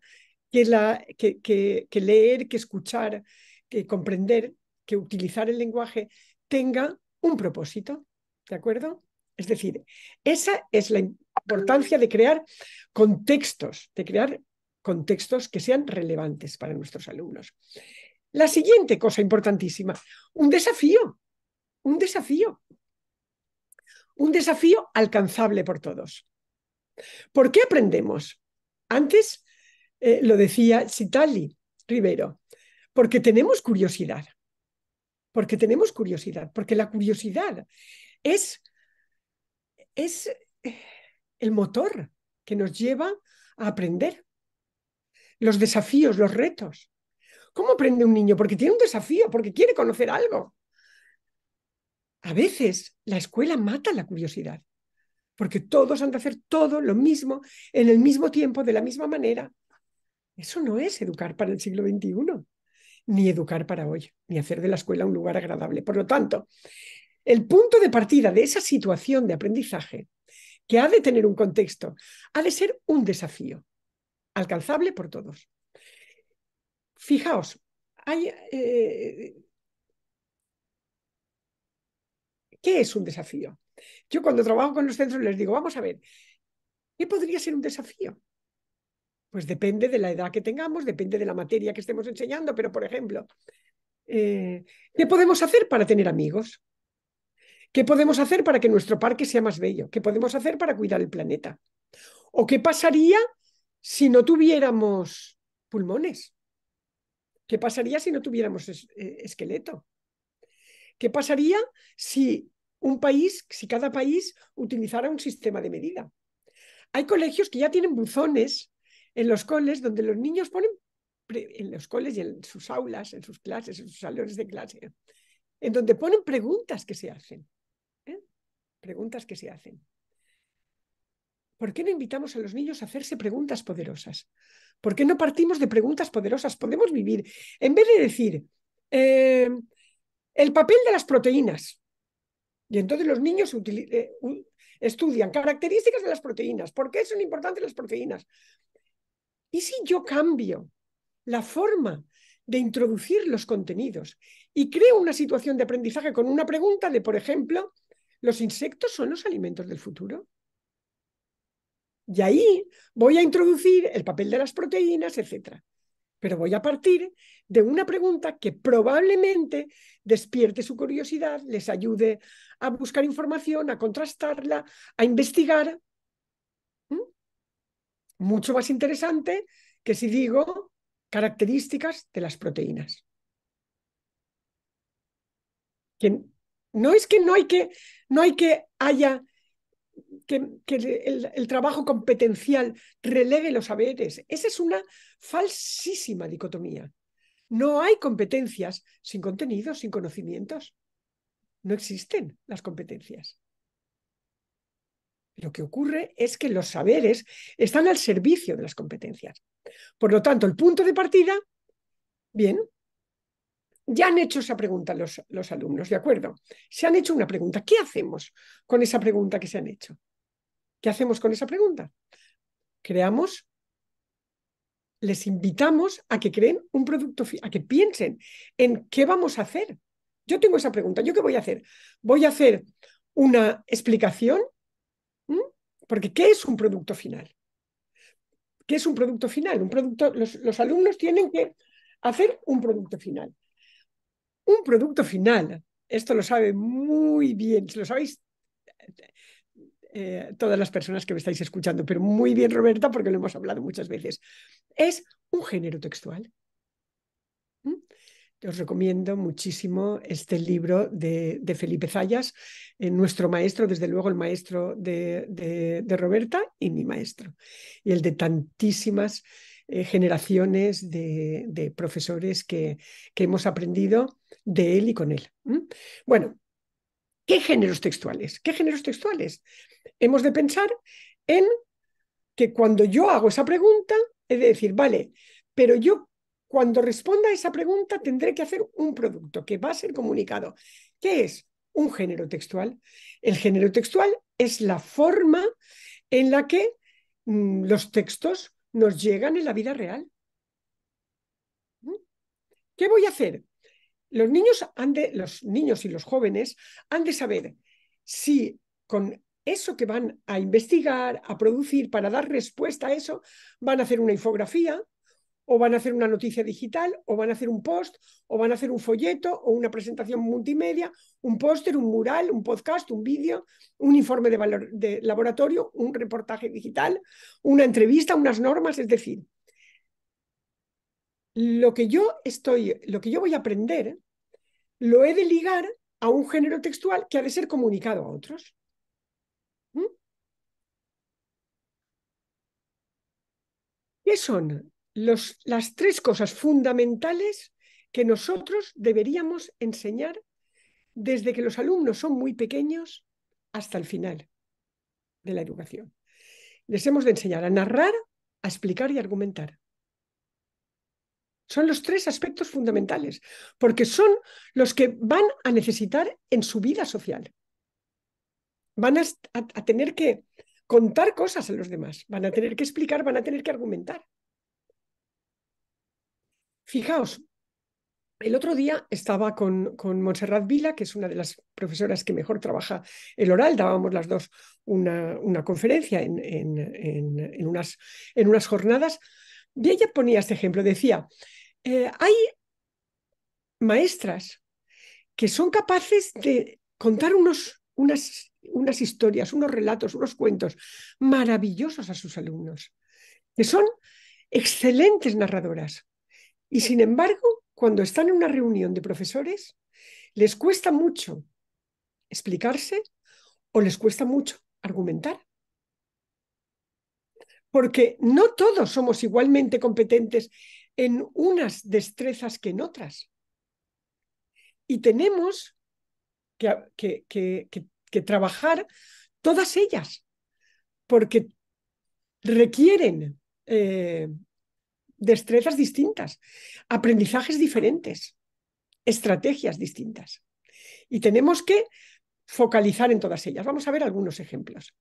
B: que, la, que, que leer, que escuchar, que comprender, que utilizar el lenguaje tenga un propósito, ¿De acuerdo? Es decir, esa es la importancia de crear contextos, de crear contextos que sean relevantes para nuestros alumnos. La siguiente cosa importantísima, un desafío, un desafío, un desafío alcanzable por todos. ¿Por qué aprendemos? Antes eh, lo decía Citali Rivero, porque tenemos curiosidad, porque tenemos curiosidad, porque la curiosidad es, es eh, el motor que nos lleva a aprender. Los desafíos, los retos. ¿Cómo aprende un niño? Porque tiene un desafío, porque quiere conocer algo. A veces la escuela mata la curiosidad, porque todos han de hacer todo lo mismo, en el mismo tiempo, de la misma manera. Eso no es educar para el siglo XXI, ni educar para hoy, ni hacer de la escuela un lugar agradable. Por lo tanto, el punto de partida de esa situación de aprendizaje, que ha de tener un contexto, ha de ser un desafío, alcanzable por todos. Fijaos, hay, eh, ¿qué es un desafío? Yo cuando trabajo con los centros les digo, vamos a ver, ¿qué podría ser un desafío? Pues depende de la edad que tengamos, depende de la materia que estemos enseñando, pero por ejemplo, eh, ¿qué podemos hacer para tener amigos? ¿Qué podemos hacer para que nuestro parque sea más bello? ¿Qué podemos hacer para cuidar el planeta? ¿O qué pasaría si no tuviéramos pulmones? ¿Qué pasaría si no tuviéramos e-, esqueleto? ¿Qué pasaría si un país, si cada país utilizara un sistema de medida? Hay colegios que ya tienen buzones en los coles donde los niños ponen en los coles y en sus aulas, en sus clases, en sus salones de clase, en donde ponen preguntas que se hacen preguntas que se hacen. ¿Por qué no invitamos a los niños a hacerse preguntas poderosas? ¿Por qué no partimos de preguntas poderosas? Podemos vivir, en vez de decir, eh, el papel de las proteínas. Y entonces los niños eh, estudian características de las proteínas. ¿Por qué son importantes las proteínas? ¿Y si yo cambio la forma de introducir los contenidos y creo una situación de aprendizaje con una pregunta de, por ejemplo, ¿Los insectos son los alimentos del futuro? Y ahí voy a introducir el papel de las proteínas, etc. Pero voy a partir de una pregunta que probablemente despierte su curiosidad, les ayude a buscar información, a contrastarla, a investigar. Mucho más interesante que si digo características de las proteínas. ¿Quién... No es que no hay que, no hay que haya que, el, el, trabajo competencial relegue los saberes. Esa es una falsísima dicotomía. No hay competencias sin contenidos, sin conocimientos. No existen las competencias. Lo que ocurre es que los saberes están al servicio de las competencias. Por lo tanto, el punto de partida, bien, ya han hecho esa pregunta los, alumnos, ¿de acuerdo? Se han hecho una pregunta. ¿Qué hacemos con esa pregunta que se han hecho? ¿Qué hacemos con esa pregunta? Creamos les invitamos a que creen un producto, a que piensen en qué vamos a hacer. Yo tengo esa pregunta, ¿yo qué voy a hacer? Voy a hacer una explicación, porque ¿qué es un producto final? ¿Qué es un producto final? Un producto, los, los alumnos tienen que hacer un producto final un producto final. Esto lo sabe muy bien, lo sabéis eh, todas las personas que me estáis escuchando, pero muy bien Roberta, porque lo hemos hablado muchas veces. Es un género textual. ¿Mm? Os recomiendo muchísimo este libro de, Felipe Zayas, eh, nuestro maestro, desde luego el maestro de, de, Roberta y mi maestro, y el de tantísimas eh, generaciones de, profesores que, hemos aprendido de él y con él. Bueno, ¿qué géneros textuales? ¿Qué géneros textuales? Hemos de pensar en que cuando yo hago esa pregunta, he de decir, vale, pero yo cuando responda a esa pregunta tendré que hacer un producto que va a ser comunicado. ¿Qué es? Un género textual. El género textual es la forma en la que mm, los textos nos llegan en la vida real. ¿Mm? ¿Qué voy a hacer? Los niños, han de, los niños y los jóvenes han de saber si con eso que van a investigar, a producir, para dar respuesta a eso, van a hacer una infografía, o van a hacer una noticia digital, o van a hacer un post, o van a hacer un folleto, o una presentación multimedia, un póster, un mural, un podcast, un vídeo, un informe de, de laboratorio, un reportaje digital, una entrevista, unas normas, es decir, lo que yo estoy, lo que yo voy a aprender, lo he de ligar a un género textual que ha de ser comunicado a otros. ¿Mm? ¿Qué son las tres cosas fundamentales que nosotros deberíamos enseñar desde que los alumnos son muy pequeños hasta el final de la educación. Les hemos de enseñar a narrar, a explicar y argumentar. Son los tres aspectos fundamentales, porque son los que van a necesitar en su vida social. Van a tener que contar cosas a los demás, van a tener que explicar, van a tener que argumentar. Fijaos, el otro día estaba con, con Montserrat Vila, que es una de las profesoras que mejor trabaja el oral. Dábamos las dos una, conferencia en, unas, jornadas. Y ella ponía este ejemplo, decía, eh, hay maestras que son capaces de contar unas historias, unos relatos, unos cuentos maravillosos a sus alumnos, que son excelentes narradoras, y sin embargo, cuando están en una reunión de profesores, les cuesta mucho explicarse o les cuesta mucho argumentar. Porque no todos somos igualmente competentes en unas destrezas que en otras. Y tenemos que, trabajar todas ellas, porque requieren eh, destrezas distintas, aprendizajes diferentes, estrategias distintas. Y tenemos que focalizar en todas ellas. Vamos a ver algunos ejemplos.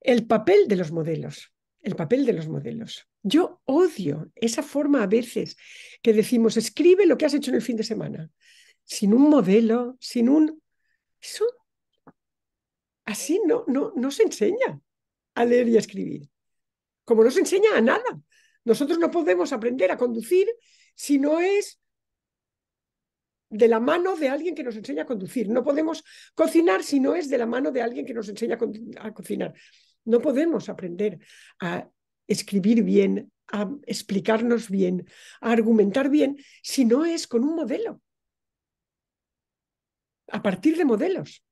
B: El papel de los modelos. El papel de los modelos. Yo odio esa forma a veces que decimos, escribe lo que has hecho en el fin de semana, sin un modelo, sin un... Eso así no, no, no se enseña a leer y a escribir, como no se enseña a nada. Nosotros no podemos aprender a conducir si no es de la mano de alguien que nos enseña a conducir. No podemos cocinar si no es de la mano de alguien que nos enseña a, cocinar. No podemos aprender a escribir bien, a explicarnos bien, a argumentar bien, si no es con un modelo. A partir de modelos.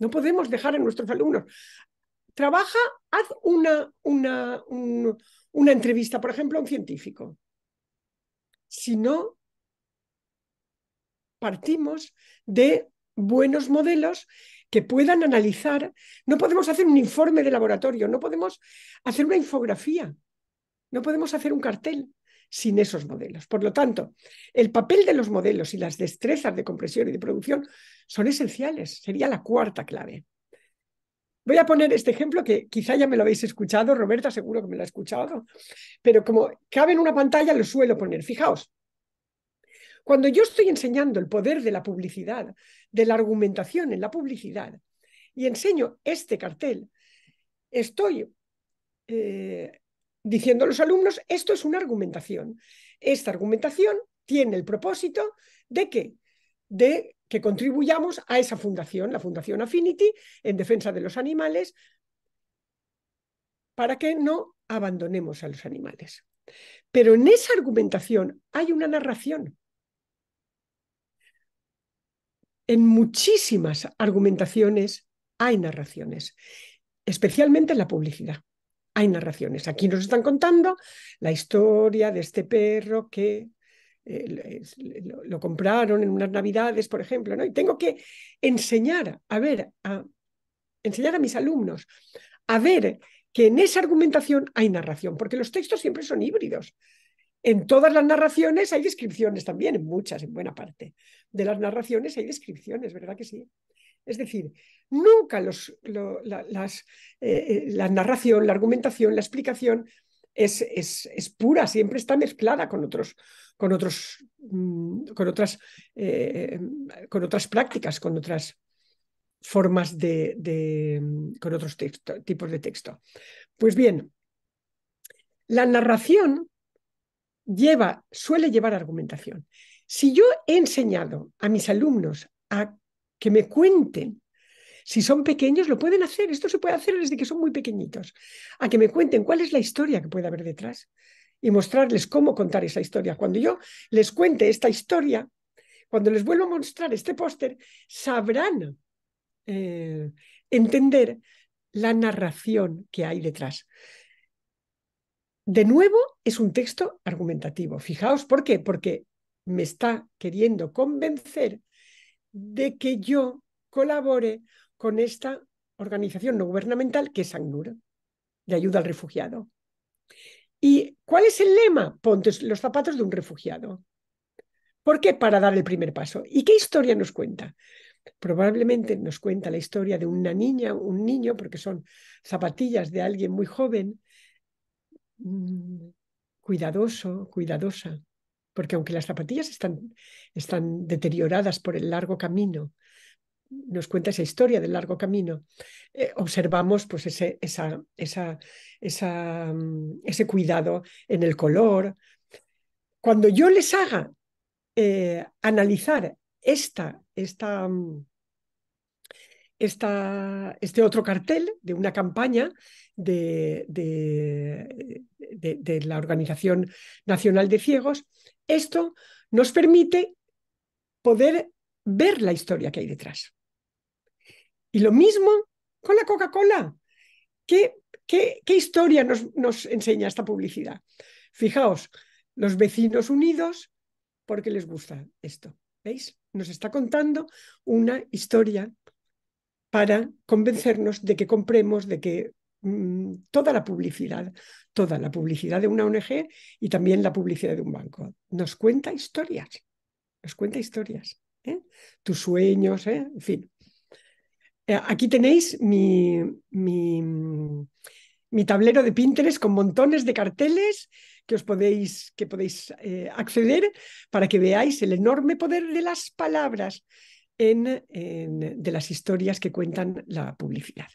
B: No podemos dejar a nuestros alumnos. Trabaja, haz una, una, una entrevista, por ejemplo, a un científico. Si no, partimos de buenos modelos que puedan analizar. No podemos hacer un informe de laboratorio, no podemos hacer una infografía, no podemos hacer un cartel sin esos modelos. Por lo tanto, el papel de los modelos y las destrezas de compresión y de producción son esenciales. Sería la cuarta clave. Voy a poner este ejemplo que quizá ya me lo habéis escuchado, Roberta seguro que me lo ha escuchado, pero como cabe en una pantalla lo suelo poner. Fijaos, cuando yo estoy enseñando el poder de la publicidad, de la argumentación en la publicidad, y enseño este cartel, estoy eh, diciendo a los alumnos, esto es una argumentación. Esta argumentación tiene el propósito de que de que contribuyamos a esa fundación, la Fundación Affinity, en defensa de los animales, para que no abandonemos a los animales. Pero en esa argumentación hay una narración. En muchísimas argumentaciones hay narraciones, especialmente en la publicidad. Hay narraciones. Aquí nos están contando la historia de este perro que lo, compraron en unas navidades, por ejemplo, ¿no? Y tengo que enseñar, a ver, a enseñar a mis alumnos a ver que en esa argumentación hay narración, porque los textos siempre son híbridos. En todas las narraciones hay descripciones también, en muchas, en buena parte de las narraciones hay descripciones, ¿verdad que sí? Es decir, nunca los, las, eh, eh, la narración, la argumentación, la explicación es, pura, siempre está mezclada con otros, con otros, mm, con otras, eh, con otras prácticas, con otras formas de, mm, con otros tipos de texto. Pues bien, la narración lleva, suele llevar argumentación. Si yo he enseñado a mis alumnos a que me cuenten si son pequeños, lo pueden hacer. Esto se puede hacer desde que son muy pequeñitos. A que me cuenten cuál es la historia que puede haber detrás y mostrarles cómo contar esa historia. Cuando yo les cuente esta historia, cuando les vuelvo a mostrar este póster, sabrán eh, entender la narración que hay detrás. De nuevo, es un texto argumentativo. Fijaos, ¿por qué? Porque me está queriendo convencer de que yo colabore con esta organización no gubernamental que es ACNUR, de ayuda al refugiado. ¿Y cuál es el lema? Ponte los zapatos de un refugiado. ¿Por qué? Para dar el primer paso. ¿Y qué historia nos cuenta? Probablemente nos cuenta la historia de una niña, un niño, porque son zapatillas de alguien muy joven, mm, cuidadoso, cuidadosa, porque aunque las zapatillas están, están deterioradas por el largo camino, nos cuenta esa historia del largo camino. Eh, observamos pues, mm, ese, cuidado en el color. Cuando yo les haga eh, analizar esta, esta, mm, esta, este otro cartel de una campaña de, la Organización Nacional de Ciegos, esto nos permite poder ver la historia que hay detrás. Y lo mismo con la Coca-Cola. ¿Qué, historia nos, enseña esta publicidad? Fijaos, los vecinos unidos porque les gusta esto. ¿Veis? Nos está contando una historia para convencernos de que compremos, de que mm, toda la publicidad, toda la publicidad de una ONG y también la publicidad de un banco, nos cuenta historias, nos cuenta historias, ¿eh? tus sueños, ¿eh? en fin. Eh, aquí tenéis mi, tablero de Pinterest con montones de carteles que os podéis, que podéis eh, acceder para que veáis el enorme poder de las palabras en, de las historias que cuentan la publicidad.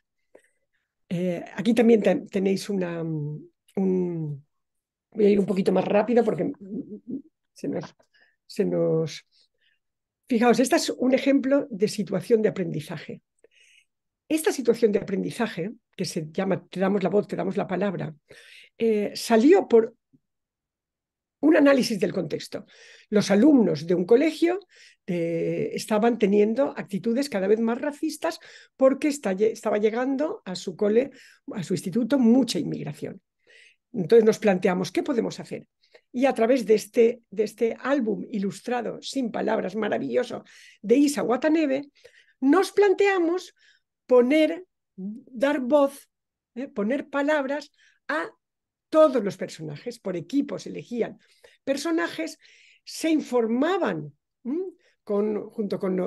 B: Eh, aquí también tenéis una... Un, voy a ir un poquito más rápido porque se nos, se nos... Fijaos, este es un ejemplo de situación de aprendizaje. Esta situación de aprendizaje, que se llama te damos la voz, te damos la palabra, eh, salió por un análisis del contexto. Los alumnos de un colegio eh, estaban teniendo actitudes cada vez más racistas porque estaba llegando a su cole, a su instituto, mucha inmigración. Entonces nos planteamos, ¿qué podemos hacer? Y a través de este, de este álbum ilustrado, sin palabras, maravilloso, de Isa Guataneve, nos planteamos poner, dar voz, ¿eh? poner palabras a todos los personajes, por equipos elegían personajes, se informaban junto con,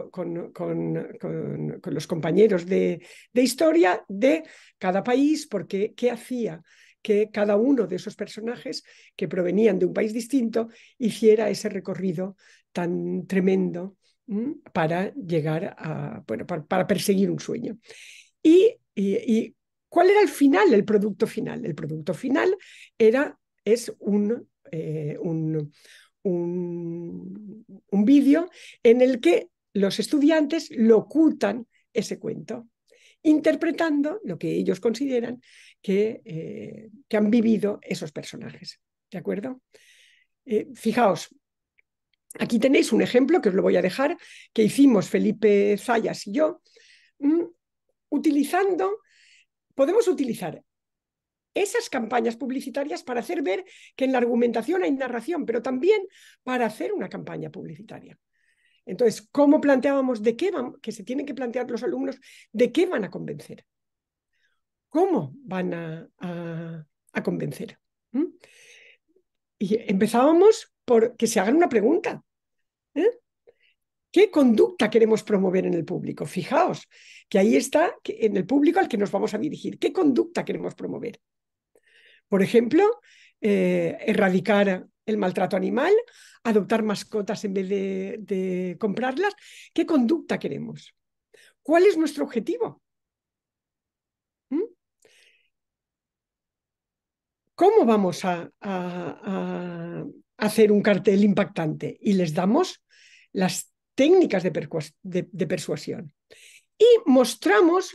B: los compañeros de, historia de cada país, porque qué hacía que cada uno de esos personajes que provenían de un país distinto hiciera ese recorrido tan tremendo Mm, para llegar a, bueno, para, perseguir un sueño. Y, y, cuál era el final, el producto final? El producto final era, es un, eh, un, un, un vídeo en el que los estudiantes locutan ese cuento, interpretando lo que ellos consideran que, eh, que han vivido esos personajes. ¿De acuerdo? Eh, fijaos, Aquí tenéis un ejemplo que os lo voy a dejar, que hicimos Felipe Zayas y yo, mm, utilizando, podemos utilizar esas campañas publicitarias para hacer ver que en la argumentación hay narración, pero también para hacer una campaña publicitaria. Entonces, ¿cómo planteábamos de qué van, que se tienen que plantear los alumnos, de qué van a convencer? ¿Cómo van a, convencer? ¿Mm? Y empezábamos por que se hagan una pregunta. ¿Eh? ¿Qué conducta queremos promover en el público? Fijaos que ahí está en el público al que nos vamos a dirigir. ¿Qué conducta queremos promover? Por ejemplo, eh, erradicar el maltrato animal, adoptar mascotas en vez de, comprarlas. ¿Qué conducta queremos? ¿Cuál es nuestro objetivo? ¿Mm? ¿Cómo vamos a hacer un cartel impactante? Y les damos las técnicas de, persuasión. Y mostramos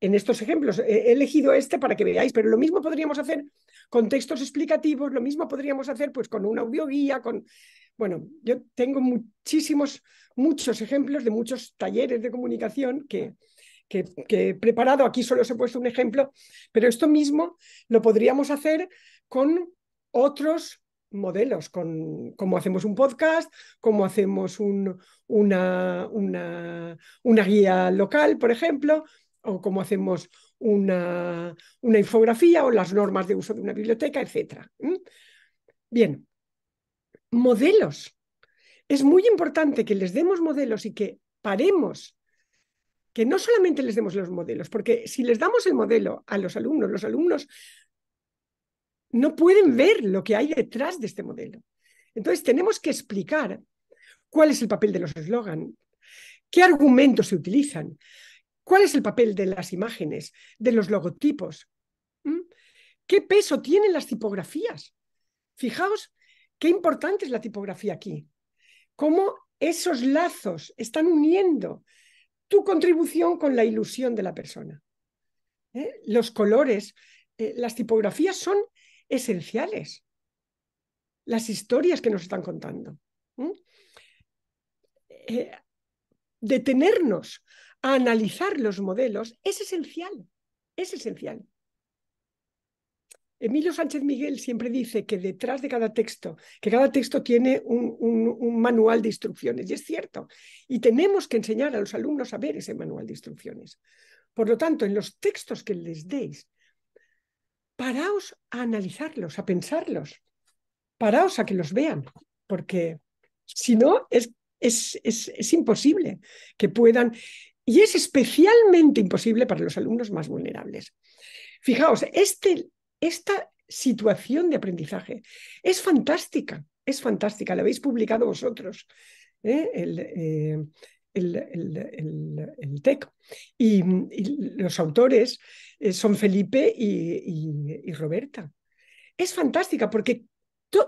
B: en estos ejemplos, he elegido este para que veáis, pero lo mismo podríamos hacer con textos explicativos, lo mismo podríamos hacer pues con una audioguía, con... Bueno, yo tengo muchísimos, muchos ejemplos de muchos talleres de comunicación que, que, que he preparado. Aquí solo os he puesto un ejemplo, pero esto mismo lo podríamos hacer con otros modelos, con cómo hacemos un podcast, cómo hacemos una, una, guía local, por ejemplo, o cómo hacemos una, una infografía o las normas de uso de una biblioteca, etc. Bien, modelos. Es muy importante que les demos modelos y que paremos que no solamente les demos los modelos, porque si les damos el modelo a los alumnos, los alumnos no pueden ver lo que hay detrás de este modelo. Entonces, tenemos que explicar cuál es el papel de los eslogans, qué argumentos se utilizan, cuál es el papel de las imágenes, de los logotipos, qué peso tienen las tipografías. Fijaos qué importante es la tipografía aquí, cómo esos lazos están uniendo tu contribución con la ilusión de la persona. ¿eh? Los colores, eh, las tipografías son esenciales, las historias que nos están contando. Eh, detenernos a analizar los modelos es esencial, es esencial. Emilio Sánchez Miguel siempre dice que detrás de cada texto, que cada texto tiene un, un, manual de instrucciones, y es cierto, y tenemos que enseñar a los alumnos a ver ese manual de instrucciones. Por lo tanto, en los textos que les deis, paraos a analizarlos, a pensarlos, paraos a que los vean, porque si no, es, es, imposible que puedan, y es especialmente imposible para los alumnos más vulnerables. Fijaos, este, esta situación de aprendizaje es fantástica, es fantástica, la habéis publicado vosotros, ¿eh? Eh, el, el, el, TEC. Y, los autores eh, son Felipe y, y Roberta. Es fantástica porque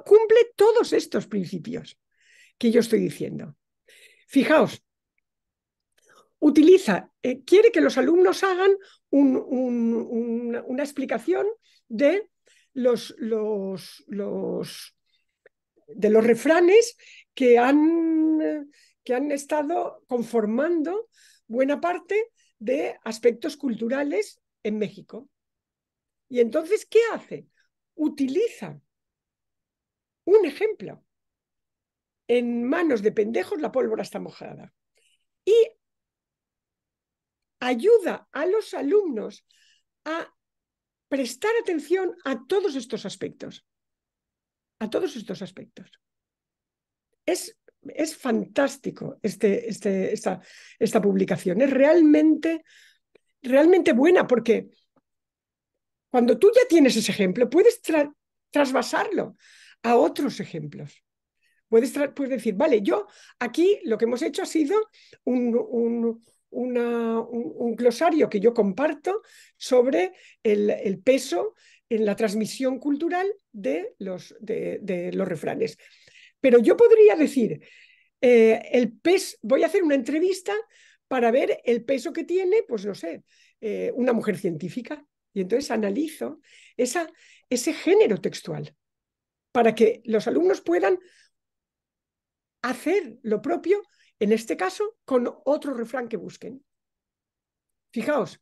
B: cumple todos estos principios que yo estoy diciendo. Fijaos, utiliza, eh, quiere que los alumnos hagan una explicación de los, refranes que han estado conformando buena parte de aspectos culturales en México. Y entonces, ¿qué hace? Utiliza un ejemplo. En manos de pendejos la pólvora está mojada. Y ayuda a los alumnos a prestar atención a todos estos aspectos. A todos estos aspectos. Es, es fantástico este, este esta, esta publicación. Es realmente, realmente buena porque cuando tú ya tienes ese ejemplo, puedes trasvasarlo a otros ejemplos. Puedes, decir, vale, yo aquí lo que hemos hecho ha sido un, glosario que yo comparto sobre el, peso en la transmisión cultural de los, de, los refranes. Pero yo podría decir, eh, el voy a hacer una entrevista para ver el peso que tiene, pues no sé, eh, una mujer científica y entonces analizo ese género textual para que los alumnos puedan hacer lo propio, en este caso, con otro refrán que busquen. Fijaos,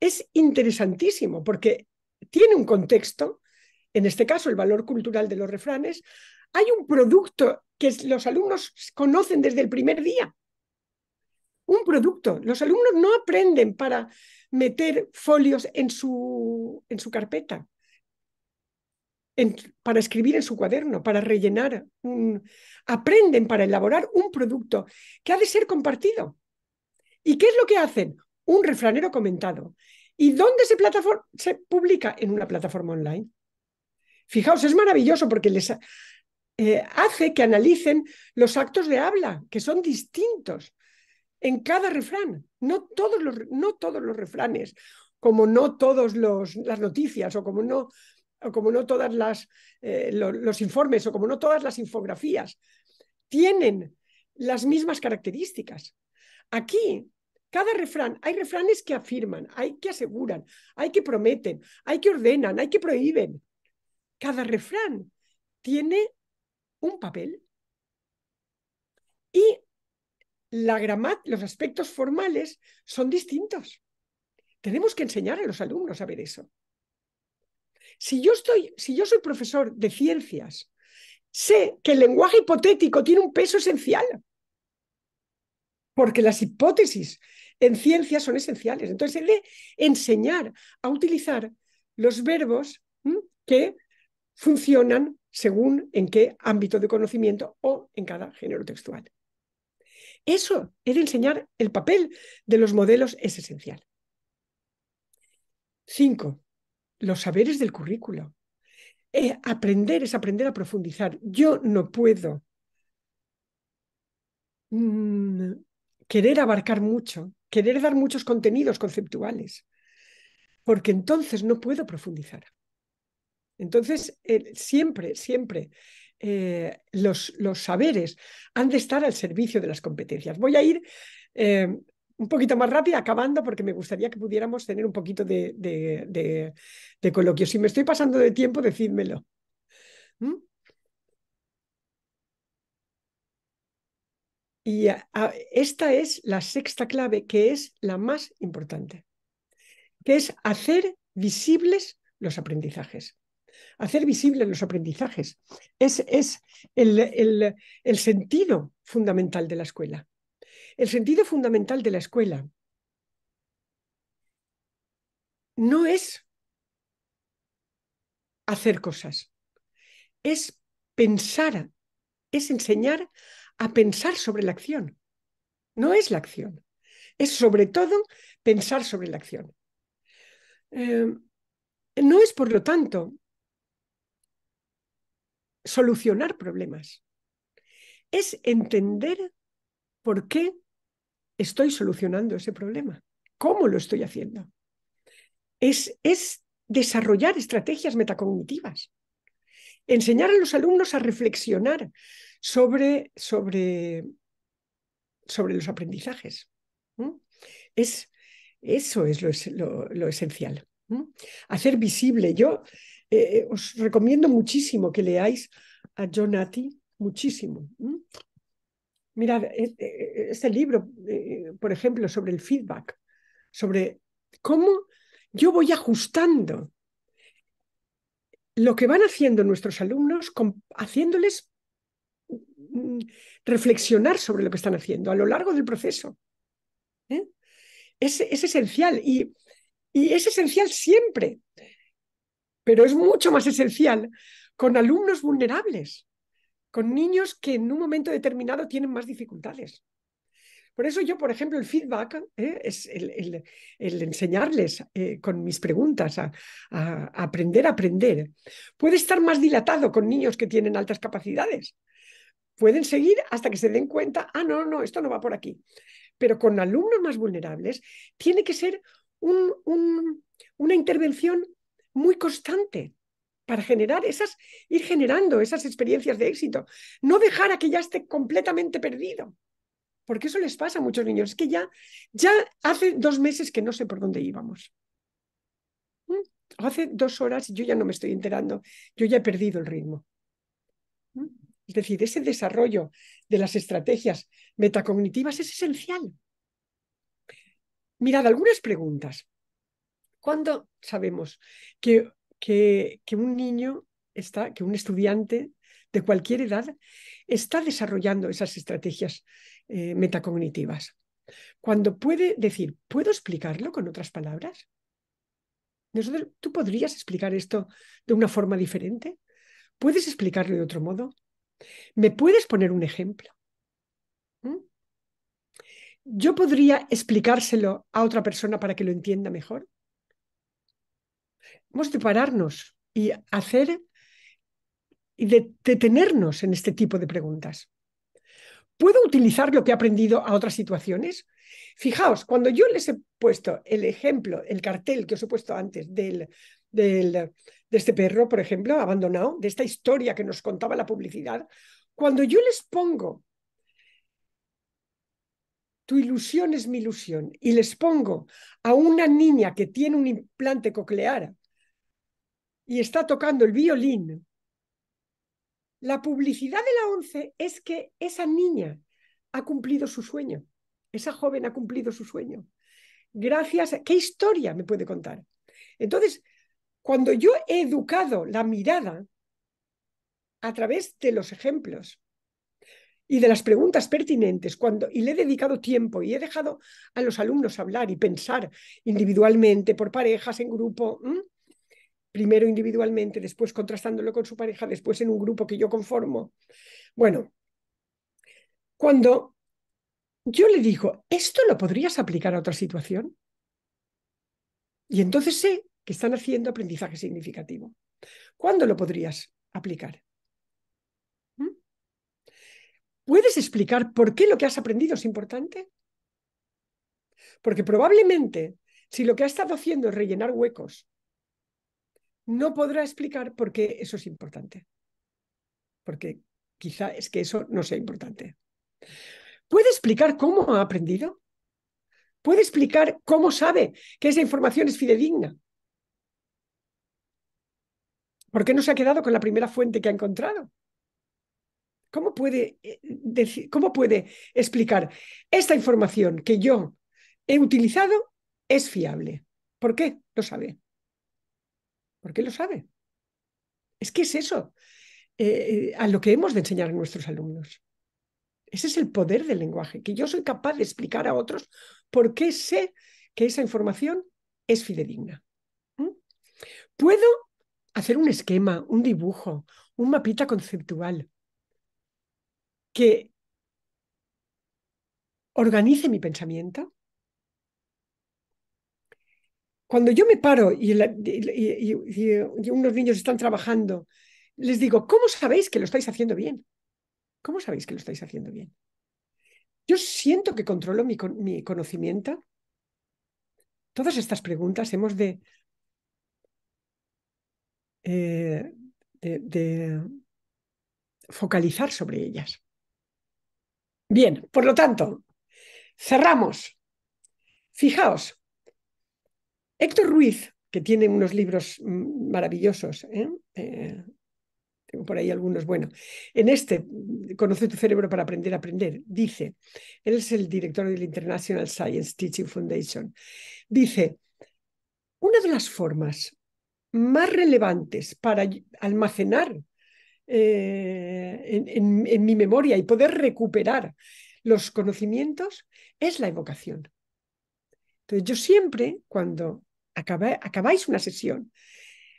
B: es interesantísimo porque tiene un contexto, en este caso el valor cultural de los refranes, hay un producto que los alumnos conocen desde el primer día un producto. Los alumnos no aprenden para meter folios en su, en su carpeta, para escribir en su cuaderno, para rellenar. aprenden para elaborar un producto que ha de ser compartido. ¿Y qué es lo que hacen? Un refranero comentado. ¿Y dónde se, se publica? En una plataforma online. Fijaos, es maravilloso porque les eh, hace que analicen los actos de habla, que son distintos en cada refrán. No todos los, no todos los refranes, como no todas las noticias o como no, todos como no todas las, eh, los informes o como no todas las infografías, tienen las mismas características. Aquí, cada refrán, hay refranes que afirman, hay que aseguran, hay que prometen, hay que ordenan, hay que prohíben. Cada refrán tiene un papel y los aspectos formales son distintos. Tenemos que enseñar a los alumnos a ver eso. Si yo, estoy, si yo soy profesor de ciencias, sé que el lenguaje hipotético tiene un peso esencial, porque las hipótesis en ciencias son esenciales. Entonces, he de enseñar a utilizar los verbos que funcionan según en qué ámbito de conocimiento o en cada género textual. Eso, el enseñar el papel de los modelos es esencial. Cinco, los saberes del currículo. Eh, aprender es aprender a profundizar. Yo no puedo mm, querer abarcar mucho, querer dar muchos contenidos conceptuales, porque entonces no puedo profundizar. Entonces, eh, siempre, siempre eh, los, saberes han de estar al servicio de las competencias. Voy a ir eh, un poquito más rápido, acabando, porque me gustaría que pudiéramos tener un poquito de, coloquio. Si me estoy pasando de tiempo, decídmelo. ¿Mm? Y ah, ah, esta es la sexta clave, que es la más importante, que es hacer visibles los aprendizajes hacer visible los aprendizajes. Es, el, sentido fundamental de la escuela. El sentido fundamental de la escuela no es hacer cosas, es pensar, es enseñar a pensar sobre la acción. No es la acción, es sobre todo pensar sobre la acción. Eh, no es, por lo tanto, solucionar problemas, es entender por qué estoy solucionando ese problema, cómo lo estoy haciendo. Es, desarrollar estrategias metacognitivas, enseñar a los alumnos a reflexionar sobre, sobre, sobre los aprendizajes. Es, eso es lo, esencial. Hacer visible. Yo eh, eh, os recomiendo muchísimo que leáis a John muchísimo. Mira Mirad, e, e, e, este, libro, eh, por ejemplo, sobre el feedback, sobre cómo yo voy ajustando lo que van haciendo nuestros alumnos, haciéndoles mm, reflexionar sobre lo que están haciendo a lo largo del proceso. Es, esencial y, y es esencial siempre pero es mucho más esencial con alumnos vulnerables, con niños que en un momento determinado tienen más dificultades. Por eso yo, por ejemplo, el feedback ¿eh? es el, enseñarles eh, con mis preguntas a, aprender a aprender. Puede estar más dilatado con niños que tienen altas capacidades. Pueden seguir hasta que se den cuenta, ah, no, no, esto no va por aquí. Pero con alumnos más vulnerables tiene que ser una intervención muy constante para generar esas, ir generando esas experiencias de éxito. No dejar a que ya esté completamente perdido. Porque eso les pasa a muchos niños. Es que ya, ya hace dos meses que no sé por dónde íbamos. ¿Mm? Hace dos horas yo ya no me estoy enterando. Yo ya he perdido el ritmo. ¿Mm? Es decir, ese desarrollo de las estrategias metacognitivas es esencial. Mirad, algunas preguntas. ¿Cuándo sabemos que, que, un niño está, que un estudiante de cualquier edad está desarrollando esas estrategias eh, metacognitivas? Cuando puede decir, ¿puedo explicarlo con otras palabras? ¿Tú podrías explicar esto de una forma diferente? ¿Puedes explicarlo de otro modo? ¿Me puedes poner un ejemplo? ¿Mm? ¿Yo podría explicárselo a otra persona para que lo entienda mejor? Hemos de pararnos y hacer y detenernos en este tipo de preguntas. ¿Puedo utilizar lo que he aprendido a otras situaciones? Fijaos, cuando yo les he puesto el ejemplo, el cartel que os he puesto antes del, de este perro, por ejemplo, abandonado, de esta historia que nos contaba la publicidad, cuando yo les pongo tu ilusión es mi ilusión, y les pongo a una niña que tiene un implante coclear y está tocando el violín, la publicidad de la ONCE es que esa niña ha cumplido su sueño, esa joven ha cumplido su sueño. Gracias, ¿qué historia me puede contar? Entonces, cuando yo he educado la mirada a través de los ejemplos, y de las preguntas pertinentes cuando y le he dedicado tiempo y he dejado a los alumnos hablar y pensar individualmente por parejas en grupo primero individualmente después contrastándolo con su pareja después en un grupo que yo conformo bueno cuando yo le digo esto lo podrías aplicar a otra situación y entonces sé que están haciendo aprendizaje significativo ¿cuándo lo podrías aplicar ¿Puedes explicar por qué lo que has aprendido es importante? Porque probablemente, si lo que ha estado haciendo es rellenar huecos, no podrá explicar por qué eso es importante. Porque quizá es que eso no sea importante. ¿Puede explicar cómo ha aprendido? ¿Puede explicar cómo sabe que esa información es fidedigna? ¿Por qué no se ha quedado con la primera fuente que ha encontrado? Eh, ¿Cómo puede, explicar esta información que yo he utilizado es fiable? ¿Por qué? Lo sabe. ¿Por qué lo sabe? Es que es eso eh, eh, a lo que hemos de enseñar a nuestros alumnos. Ese es el poder del lenguaje, que yo soy capaz de explicar a otros por qué sé que esa información es fidedigna. Puedo hacer un esquema, un dibujo, un mapita conceptual, que organice mi pensamiento. Cuando yo me paro y, unos niños están trabajando, les digo, ¿cómo sabéis que lo estáis haciendo bien? ¿Cómo sabéis que lo estáis haciendo bien? Yo siento que controlo mi, mi conocimiento. Todas estas preguntas hemos de eh, focalizar sobre ellas. Bien, por lo tanto, cerramos. Fijaos, Héctor Ruiz, que tiene unos libros maravillosos, ¿eh? Eh, tengo por ahí algunos, bueno, en este, Conoce tu cerebro para aprender a aprender, dice, él es el director de la International Science Teaching Foundation, dice, una de las formas más relevantes para almacenar eh, en, mi memoria y poder recuperar los conocimientos es la evocación. Entonces yo siempre, cuando acabáis una sesión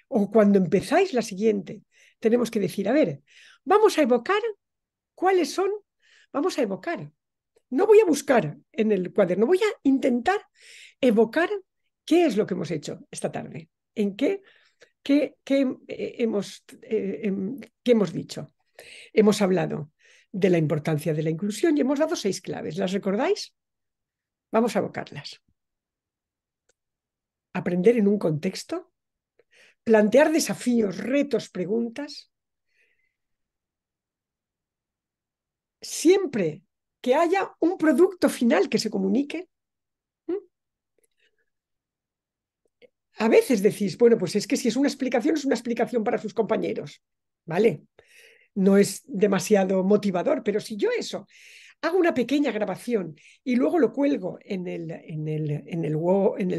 B: o cuando empezáis la siguiente, tenemos que decir, a ver, vamos a evocar cuáles son, vamos a evocar. No voy a buscar en el cuaderno, voy a intentar evocar qué es lo que hemos hecho esta tarde, en qué ¿Qué, eh, hemos, eh, em, hemos dicho? Hemos hablado de la importancia de la inclusión y hemos dado seis claves. ¿Las recordáis? Vamos a abocarlas. Aprender en un contexto, plantear desafíos, retos, preguntas. Siempre que haya un producto final que se comunique, a veces decís, bueno, pues es que si es una explicación, es una explicación para sus compañeros, ¿vale? No es demasiado motivador, pero si yo eso hago una pequeña grabación y luego lo cuelgo en el, en el, en el,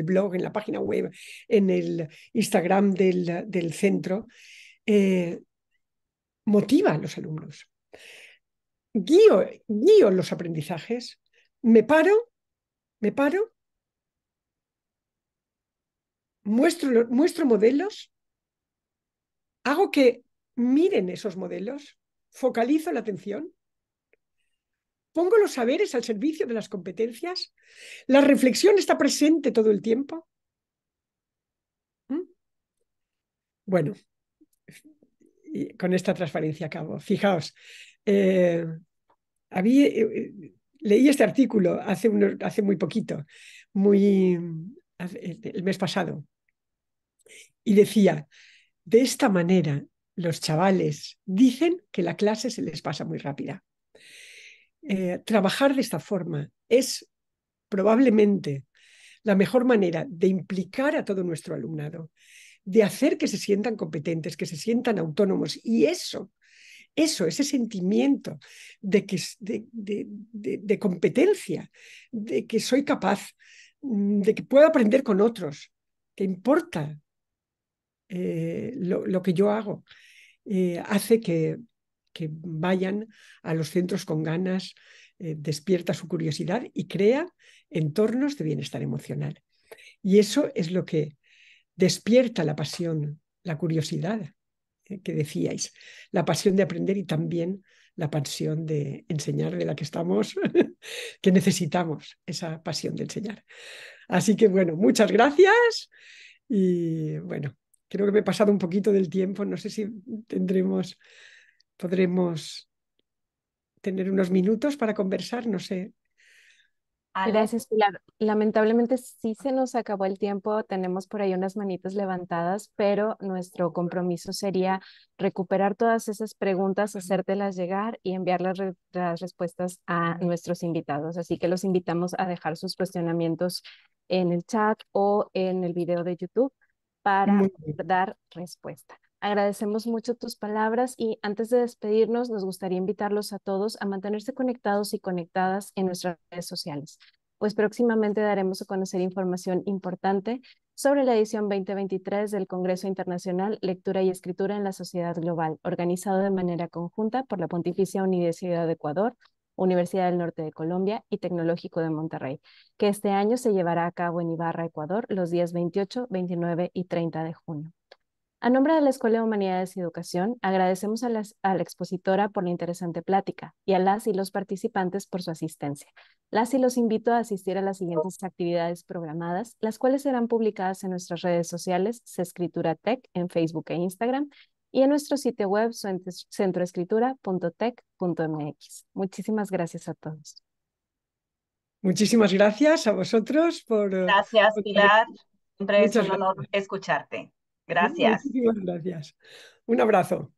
B: blog, en la página web, en el Instagram del, del centro, eh, motiva a los alumnos. guío los aprendizajes, me paro, me paro muestro, muestro modelos, hago que miren esos modelos, focalizo la atención, pongo los saberes al servicio de las competencias, la reflexión está presente todo el tiempo. ¿Mm? Bueno, con esta transparencia acabo. Fijaos, eh, eh, eh, leí este artículo hace, hace muy poquito, muy, el mes pasado, y decía, de esta manera los chavales dicen que la clase se les pasa muy rápida. Eh, trabajar de esta forma es probablemente la mejor manera de implicar a todo nuestro alumnado, de hacer que se sientan competentes, que se sientan autónomos. Y eso, eso, ese sentimiento de, que, de, de competencia, de que soy capaz, mm, de que puedo aprender con otros, que importa eh, lo, que yo hago, eh, hace que, vayan a los centros con ganas, eh, despierta su curiosidad y crea entornos de bienestar emocional. Y eso es lo que despierta la pasión, la curiosidad que decíais, la pasión de aprender y también la pasión de enseñar de la que estamos, que necesitamos esa pasión de enseñar. Así que bueno, muchas gracias y bueno, creo que me he pasado un poquito del tiempo. No sé si tendremos, podremos tener unos minutos para conversar, no sé.
A: Gracias, Pilar. Lamentablemente sí se nos acabó el tiempo, tenemos por ahí unas manitas levantadas, pero nuestro compromiso sería recuperar todas esas preguntas, hacértelas llegar y enviar las respuestas a nuestros invitados. Así que los invitamos a dejar sus cuestionamientos en el chat o en el video de YouTube para dar respuesta. Agradecemos mucho tus palabras y antes de despedirnos, nos gustaría invitarlos a todos a mantenerse conectados y conectadas en nuestras redes sociales, pues próximamente daremos a conocer información importante sobre la edición 2023 del Congreso Internacional Lectura y Escritura en la Sociedad Global, organizado de manera conjunta por la Pontificia Universidad de Ecuador, Universidad del Norte de Colombia y Tecnológico de Monterrey, que este año se llevará a cabo en Ibarra, Ecuador, los días 28, 29 y 30 de junio. A nombre de la Escuela de Humanidades y Educación, agradecemos a, la expositora por la interesante plática y a las y los participantes por su asistencia. Las y los invito a asistir a las siguientes actividades programadas, las cuales serán publicadas en nuestras redes sociales, Escritura Tech en Facebook e Instagram y en nuestro sitio web centroescritura.tech.mx. Muchísimas gracias a todos.
B: Muchísimas gracias a vosotros por... Eh, gracias, Pilar. Siempre es un honor
A: escucharte. Gracias.
B: Muchísimas gracias. Un abrazo.